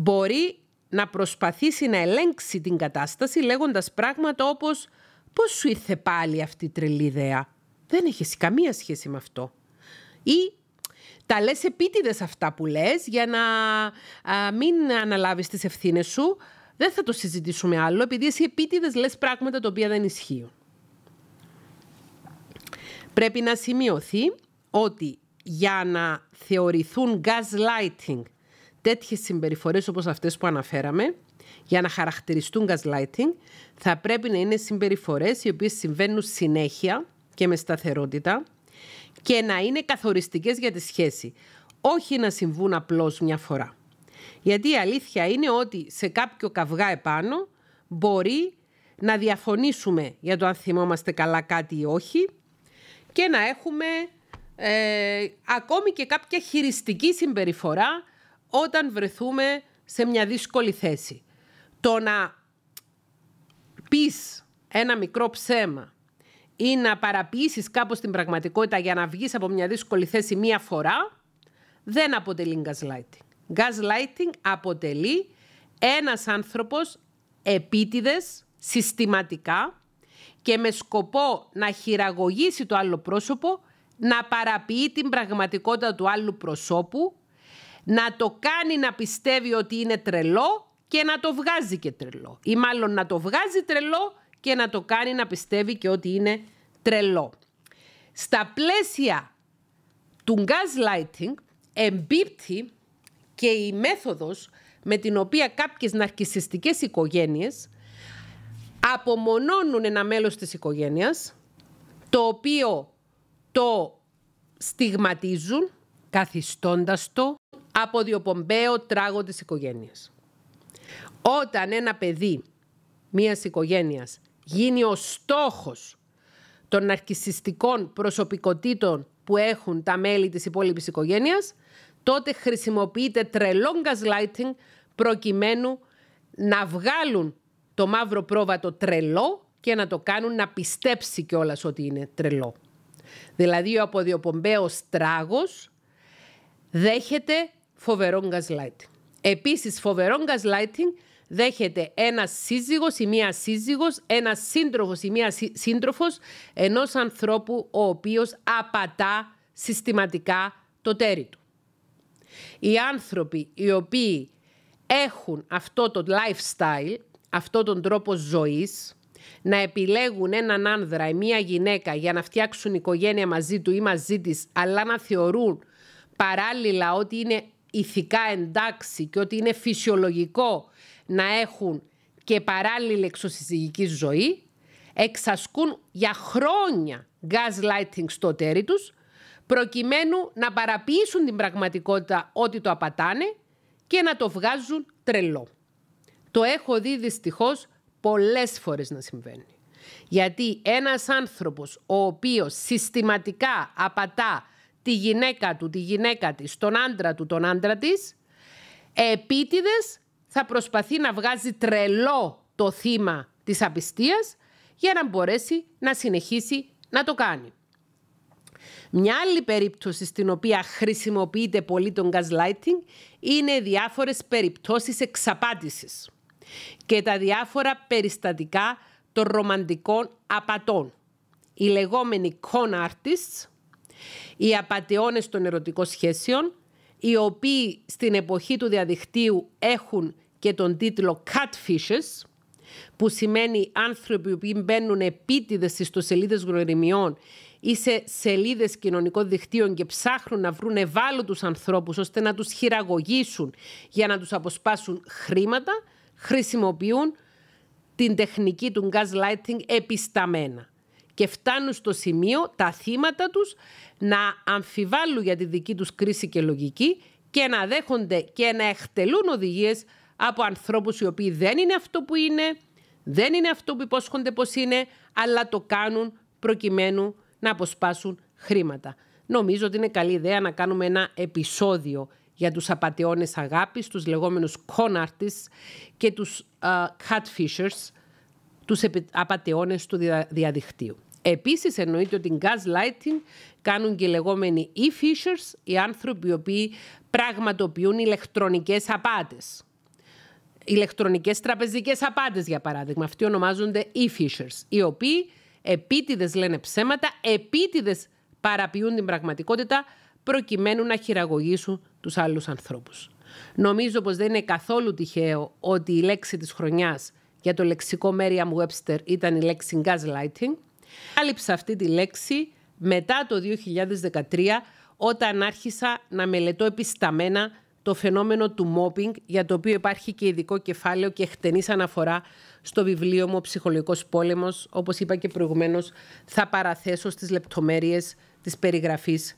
μπορεί να προσπαθήσει να ελέγξει την κατάσταση λέγοντας πράγματα όπως «Πώς σου ήρθε πάλι αυτή η τρελή ιδέα, δεν έχεις καμία σχέση με αυτό» ή τα λες επίτηδες αυτά που λες για να μην αναλάβεις τις ευθύνες σου. Δεν θα το συζητήσουμε άλλο, επειδή εσύ επίτηδες λες πράγματα τα οποία δεν ισχύουν. Πρέπει να σημειωθεί ότι για να θεωρηθούν gaslighting τέτοιες συμπεριφορές όπως αυτές που αναφέραμε, για να χαρακτηριστούν gaslighting, θα πρέπει να είναι συμπεριφορές οι οποίες συμβαίνουν συνέχεια και με σταθερότητα και να είναι καθοριστικές για τη σχέση, όχι να συμβούν απλώς μια φορά. Γιατί η αλήθεια είναι ότι σε κάποιο καυγά επάνω μπορεί να διαφωνήσουμε για το αν θυμόμαστε καλά κάτι ή όχι και να έχουμε ε, ακόμη και κάποια χειριστική συμπεριφορά όταν βρεθούμε σε μια δύσκολη θέση. Το να πεις ένα μικρό ψέμα ή να παραποιήσεις κάπως την πραγματικότητα για να βγεις από μια δύσκολη θέση μία φορά, δεν αποτελεί gaslighting. Gaslighting αποτελεί ένας άνθρωπος επίτηδες, συστηματικά και με σκοπό να χειραγωγήσει το άλλο πρόσωπο, να παραποιεί την πραγματικότητα του άλλου προσώπου να το κάνει να πιστεύει ότι είναι τρελό και να το βγάζει και τρελό. Ή μάλλον να το βγάζει τρελό και να το κάνει να πιστεύει και ότι είναι τρελό. Στα πλαίσια του gaslighting εμπίπτει και η μέθοδος με την οποία κάποιες ναρκισιστικές οικογένειες απομονώνουν ένα μέλος της οικογένειας, το οποίο το στιγματίζουν, καθιστώντας το αποδιοπομπαίο τράγο της οικογένειας. Όταν ένα παιδί μιας οικογένειας γίνει ο στόχος των ναρκισιστικών προσωπικότητων που έχουν τα μέλη της υπόλοιπης οικογένειας, τότε χρησιμοποιείται τρελό gaslighting προκειμένου να βγάλουν το μαύρο πρόβατο τρελό και να το κάνουν να πιστέψει κιόλας ότι είναι τρελό. Δηλαδή ο αποδιοπομπαίος τράγος δέχεται φοβερό gaslighting. Επίσης φοβερό gaslighting δέχεται ένα σύζυγος ή μία σύζυγος, ένα σύντροφος ή μία σύντροφος ενός ανθρώπου ο οποίος απατά συστηματικά το τέρι του. Οι άνθρωποι οι οποίοι έχουν αυτό το lifestyle, αυτό τον τρόπο ζωής, να επιλέγουν έναν άνδρα ή μία γυναίκα για να φτιάξουν οικογένεια μαζί του ή μαζί της, αλλά να θεωρούν παράλληλα ότι είναι ηθικά εντάξει και ότι είναι φυσιολογικό να έχουν και παράλληλη εξωσυζυγική ζωή, εξασκούν για χρόνια gaslighting στο τέρι τους, προκειμένου να παραποιήσουν την πραγματικότητα ότι το απατάνε και να το βγάζουν τρελό. Το έχω δει δυστυχώς πολλές φορές να συμβαίνει. Γιατί ένας άνθρωπος ο οποίος συστηματικά απατά τη γυναίκα του, τη γυναίκα της, τον άντρα του, τον άντρα της, επίτηδες θα προσπαθεί να βγάζει τρελό το θύμα της απιστίας για να μπορέσει να συνεχίσει να το κάνει. Μια άλλη περίπτωση στην οποία χρησιμοποιείται πολύ τον gaslighting είναι διάφορες περιπτώσεις εξαπάτησης και τα διάφορα περιστατικά των ρομαντικών απατών. Οι λεγόμενοι con artists, οι απαταιώνες των ερωτικών σχέσεων, οι οποίοι στην εποχή του διαδικτύου έχουν και τον τίτλο Catfishes, που σημαίνει άνθρωποι που μπαίνουν επίτηδες στις ιστοσελίδες γνωριμιών ή σε σελίδες κοινωνικών δικτύων και ψάχνουν να βρουν ευάλωτους ανθρώπους ώστε να τους χειραγωγήσουν για να τους αποσπάσουν χρήματα, χρησιμοποιούν την τεχνική του gaslighting επισταμένα και φτάνουν στο σημείο τα θύματα τους να αμφιβάλλουν για τη δική τους κρίση και λογική και να δέχονται και να εκτελούν οδηγίες από ανθρώπους οι οποίοι δεν είναι αυτό που είναι, δεν είναι αυτό που υπόσχονται πως είναι, αλλά το κάνουν προκειμένου να αποσπάσουν χρήματα. Νομίζω ότι είναι καλή ιδέα να κάνουμε ένα επεισόδιο για τους απατεώνες αγάπης, τους λεγόμενους con artists και τους uh, catfishers, τους απατεώνες του διαδικτύου. Επίσης εννοείται ότι την gaslighting κάνουν και οι λεγόμενοι e-fishers, οι άνθρωποι οι οποίοι πραγματοποιούν ηλεκτρονικές απάτες. Ηλεκτρονικές τραπεζικές απάτες για παράδειγμα, αυτοί ονομάζονται e-fishers, οι οποίοι επίτηδες λένε ψέματα, επίτηδες παραποιούν την πραγματικότητα προκειμένου να χειραγωγήσουν τους άλλους ανθρώπους. Νομίζω πως δεν είναι καθόλου τυχαίο ότι η λέξη της χρονιάς για το λεξικό Merriam Webster ήταν η λέξη gaslighting Κάλυψα αυτή τη λέξη μετά το 2013 όταν άρχισα να μελετώ επισταμένα το φαινόμενο του μόπινγκ για το οποίο υπάρχει και ειδικό κεφάλαιο και χτενής αναφορά στο βιβλίο μου «Ο ψυχολογικός πόλεμος». Όπως είπα και προηγουμένως, θα παραθέσω στις λεπτομέρειες της περιγραφής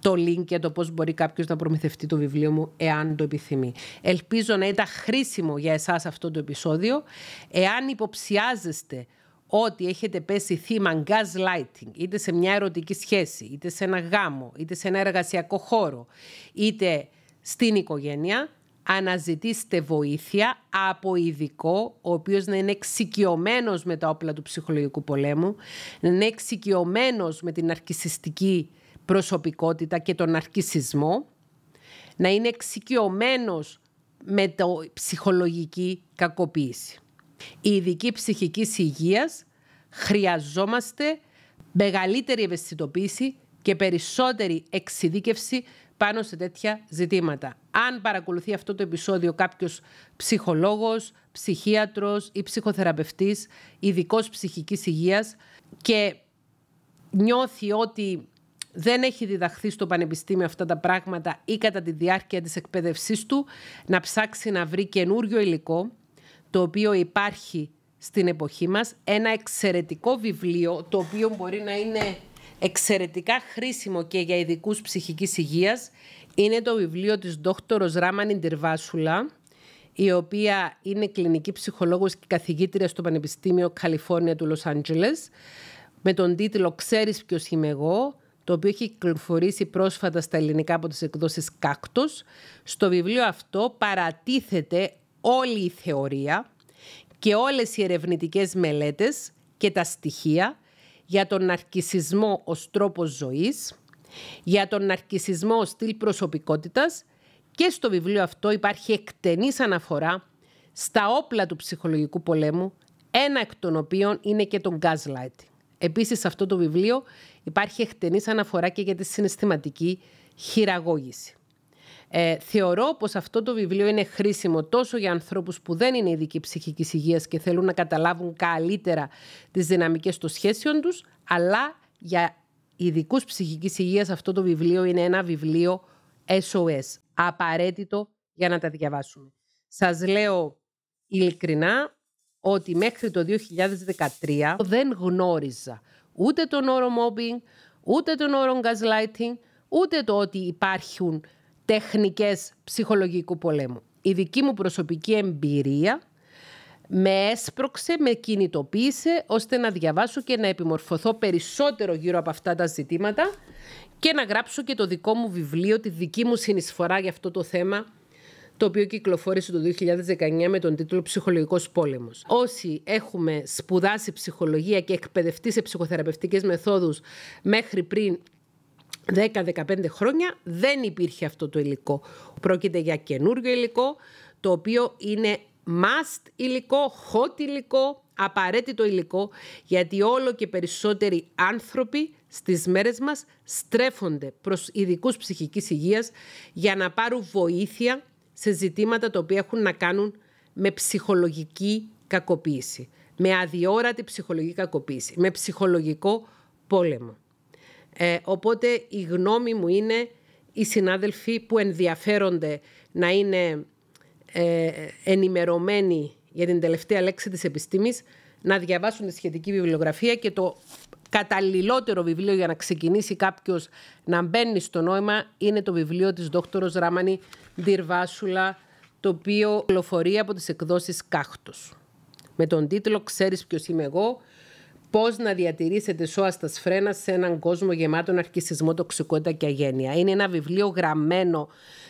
το link για το πώς μπορεί κάποιος να προμηθευτεί το βιβλίο μου εάν το επιθυμεί. Ελπίζω να ήταν χρήσιμο για εσάς αυτό το επεισόδιο. Εάν υποψιάζεστε ότι έχετε πέσει θύμα gaslighting, είτε σε μια ερωτική σχέση, είτε σε ένα γάμο, είτε σε ένα εργασιακό χώρο, είτε στην οικογένεια, αναζητήστε βοήθεια από ειδικό, ο οποίος να είναι εξοικειωμένος με τα όπλα του ψυχολογικού πολέμου, να είναι εξοικειωμένος με την αρκισιστική προσωπικότητα και τον αρκισισμό, να είναι εξοικειωμένος με το ψυχολογική κακοποίηση. Η ειδική ψυχικής υγείας χρειαζόμαστε μεγαλύτερη ευαισθητοποίηση και περισσότερη εξειδίκευση πάνω σε τέτοια ζητήματα. Αν παρακολουθεί αυτό το επεισόδιο κάποιος ψυχολόγος, ψυχίατρος ή ψυχοθεραπευτής, ειδικός ψυχικής υγείας, και νιώθει ότι δεν έχει διδαχθεί στο πανεπιστήμιο αυτά τα πράγματα ή κατά τη διάρκεια της εκπαίδευσής του, να ψάξει να βρει καινούριο υλικό, το οποίο υπάρχει στην εποχή μας, ένα εξαιρετικό βιβλίο, το οποίο μπορεί να είναι εξαιρετικά χρήσιμο και για ειδικούς ψυχικής υγείας, είναι το βιβλίο της δόκτωρος Ράμαν Ιντερβάσουλα, η οποία είναι κλινική ψυχολόγος και καθηγήτρια στο Πανεπιστήμιο Καλιφόρνια του Λος Άντζελες, με τον τίτλο «Ξέρεις ποιος είμαι εγώ», το οποίο έχει κυκλοφορήσει πρόσφατα στα ελληνικά από τις εκδόσεις «Κάκτος». Στο βιβλίο αυτό παρατίθεται όλη η θεωρία και όλες οι ερευνητικές μελέτες και τα στοιχεία για τον ναρκισισμό ως τρόπος ζωής, για τον ναρκισισμό ως στυλ προσωπικότητας και στο βιβλίο αυτό υπάρχει εκτενής αναφορά στα όπλα του ψυχολογικού πολέμου, ένα εκ των οποίων είναι και το gaslighting. Επίσης, σε αυτό το βιβλίο υπάρχει εκτενής αναφορά και για τη συναισθηματική χειραγώγηση. Ε, θεωρώ πως αυτό το βιβλίο είναι χρήσιμο τόσο για ανθρώπους που δεν είναι ειδικοί ψυχικής υγείας και θέλουν να καταλάβουν καλύτερα τις δυναμικές των σχέσεων τους, αλλά για ειδικούς ψυχικής υγείας αυτό το βιβλίο είναι ένα βιβλίο SOS, απαραίτητο για να τα διαβάσουμε. Σας λέω ειλικρινά ότι μέχρι το 2013 δεν γνώριζα ούτε τον όρο mobbing, ούτε τον όρο gaslighting, ούτε το ότι υπάρχουν τεχνικές ψυχολογικού πολέμου. Η δική μου προσωπική εμπειρία με έσπρωξε, με κινητοποίησε ώστε να διαβάσω και να επιμορφωθώ περισσότερο γύρω από αυτά τα ζητήματα και να γράψω και το δικό μου βιβλίο, τη δική μου συνεισφορά για αυτό το θέμα το οποίο κυκλοφόρησε το 2019 με τον τίτλο «Ψυχολογικός πόλεμος». Όσοι έχουμε σπουδάσει ψυχολογία και εκπαιδευτεί σε ψυχοθεραπευτικές μεθόδους μέχρι πριν 10-15 χρόνια δεν υπήρχε αυτό το υλικό. Πρόκειται για καινούργιο υλικό, το οποίο είναι must υλικό, hot υλικό, απαραίτητο υλικό, γιατί όλο και περισσότεροι άνθρωποι στις μέρες μας στρέφονται προς ειδικούς ψυχικής υγείας για να πάρουν βοήθεια σε ζητήματα τα οποία έχουν να κάνουν με ψυχολογική κακοποίηση, με αδιόρατη ψυχολογική κακοποίηση, με ψυχολογικό πόλεμο. Ε, οπότε η γνώμη μου είναι οι συνάδελφοι που ενδιαφέρονται να είναι ε, ενημερωμένοι για την τελευταία λέξη της επιστήμης, να διαβάσουν τη σχετική βιβλιογραφία και το καταλληλότερο βιβλίο για να ξεκινήσει κάποιος να μπαίνει στο νόημα είναι το βιβλίο της δόκτωρος Ράμανη Ντυρβάσουλα, το οποίο κυκλοφορεί από τις εκδόσεις Κάχτος. Με τον τίτλο «Ξέρεις ποιος είμαι εγώ», Πώς να διατηρήσετε σώα στα σφρένα σε έναν κόσμο γεμάτο ναρκισμό, τοξικότητα και αγένεια. Είναι ένα βιβλίο γραμμένο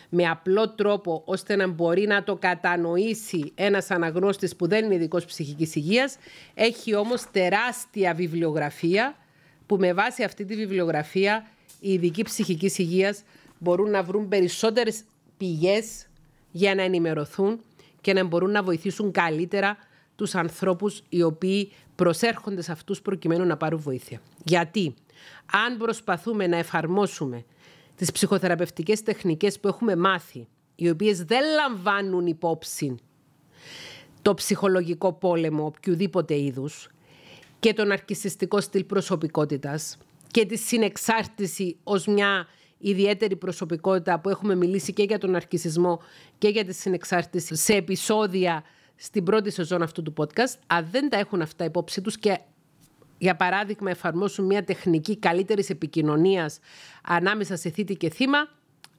με απλό τρόπο ώστε να μπορεί να το κατανοήσει ένας αναγνώστης που δεν είναι ειδικός ψυχικής υγείας. Έχει όμως τεράστια βιβλιογραφία που με βάση αυτή τη βιβλιογραφία οι ειδικοί ψυχικής υγείας μπορούν να βρουν περισσότερες πηγές για να ενημερωθούν και να μπορούν να βοηθήσουν καλύτερα τους ανθρώπους οι οποίοι προσέρχονται σε αυτούς προκειμένου να πάρουν βοήθεια. Γιατί αν προσπαθούμε να εφαρμόσουμε τις ψυχοθεραπευτικές τεχνικές που έχουμε μάθει, οι οποίες δεν λαμβάνουν υπόψη το ψυχολογικό πόλεμο οποιοδήποτε είδους και τον αρκισιστικό στυλ προσωπικότητας και τη συνεξάρτηση ως μια ιδιαίτερη προσωπικότητα που έχουμε μιλήσει και για τον αρκισισμό και για τη συνεξάρτηση σε επεισόδια στην πρώτη σεζόν αυτού του podcast, αν δεν τα έχουν αυτά υπόψη τους και για παράδειγμα εφαρμόσουν μια τεχνική καλύτερης επικοινωνίας ανάμεσα σε θήτη και θύμα,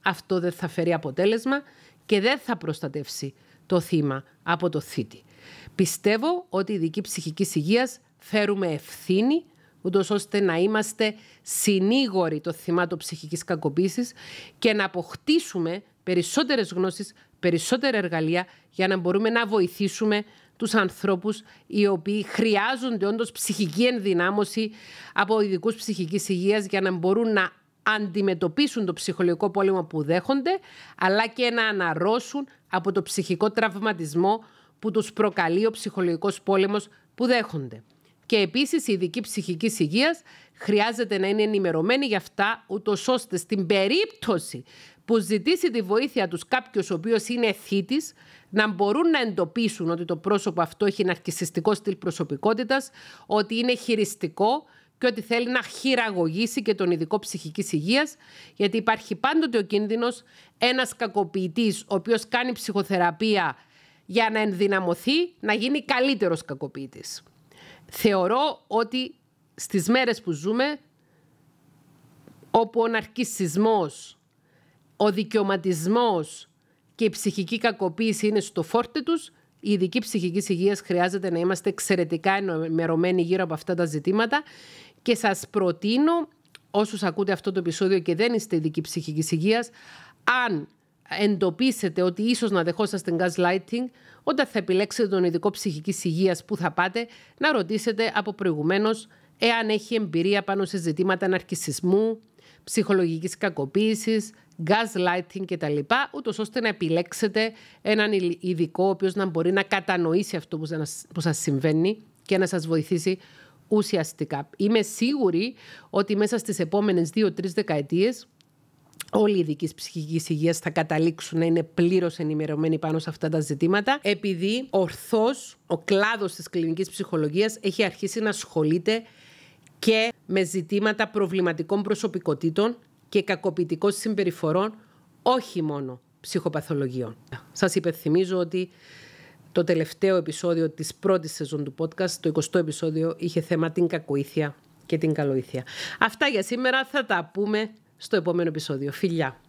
αυτό δεν θα φέρει αποτέλεσμα και δεν θα προστατεύσει το θύμα από το θήτη. Πιστεύω ότι η δική ψυχικής υγείας φέρουμε ευθύνη ούτως ώστε να είμαστε συνήγοροι των θυμάτων ψυχικής κακοποίησης και να αποκτήσουμε περισσότερες γνώσεις, περισσότερα εργαλεία για να μπορούμε να βοηθήσουμε τους ανθρώπους οι οποίοι χρειάζονται όντως ψυχική ενδυνάμωση από ειδικούς ψυχικής υγείας για να μπορούν να αντιμετωπίσουν το ψυχολογικό πόλεμο που δέχονται, αλλά και να αναρρώσουν από το ψυχικό τραυματισμό που τους προκαλεί ο ψυχολογικός πόλεμος που δέχονται. Και επίσης η ειδική ψυχικής υγείας χρειάζεται να είναι ενημερωμένη για αυτά, ούτως ώστε στην περίπτωση που ζητήσει τη βοήθεια τους κάποιος ο οποίος είναι θήτης... να μπορούν να εντοπίσουν ότι το πρόσωπο αυτό έχει ναρκιστικό στυλ προσωπικότητας... ότι είναι χειριστικό και ότι θέλει να χειραγωγήσει και τον ειδικό ψυχικής υγείας... γιατί υπάρχει πάντοτε ο κίνδυνος ένας κακοποιητής... ο οποίος κάνει ψυχοθεραπεία για να ενδυναμωθεί, να γίνει καλύτερος κακοποιητής. Θεωρώ ότι στις μέρες που ζούμε, όπου ο ναρκισισμός ο δικαιωματισμός και η ψυχική κακοποίηση είναι στο φόρτε τους, η ειδική ψυχική υγείας χρειάζεται να είμαστε εξαιρετικά ενημερωμένοι γύρω από αυτά τα ζητήματα και σας προτείνω όσους ακούτε αυτό το επεισόδιο και δεν είστε ειδικοί ψυχικής υγείας, αν εντοπίσετε ότι ίσως να δεχόσαστε gaslighting, όταν θα επιλέξετε τον ειδικό ψυχικής υγείας που θα πάτε, να ρωτήσετε από προηγουμένως εάν έχει εμπειρία πάνω σε ζητήματα ναρκισισμού, ψυχολογικής κακοποίησης, gaslighting κτλ. ούτως ώστε να επιλέξετε έναν ειδικό ο οποίος να μπορεί να κατανοήσει αυτό που σας συμβαίνει και να σας βοηθήσει ουσιαστικά. Είμαι σίγουρη ότι μέσα στις επόμενες δύο-τρει δεκαετίες όλοι οι ειδικοί ψυχικής υγείας θα καταλήξουν να είναι πλήρως ενημερωμένοι πάνω σε αυτά τα ζητήματα, επειδή ορθώς ο κλάδος της κλινικής ψυχολογίας έχει αρχίσει να ασχολείται και με ζητήματα προβληματικών προσωπικότητων και κακοποιητικών συμπεριφορών, όχι μόνο ψυχοπαθολογιών. Σας υπενθυμίζω ότι το τελευταίο επεισόδιο της πρώτης σεζόν του podcast, το 20ο επεισόδιο, είχε θέμα την κακοήθεια και την καλοήθεια. Αυτά για σήμερα θα τα πούμε στο επόμενο επεισόδιο. Φιλιά!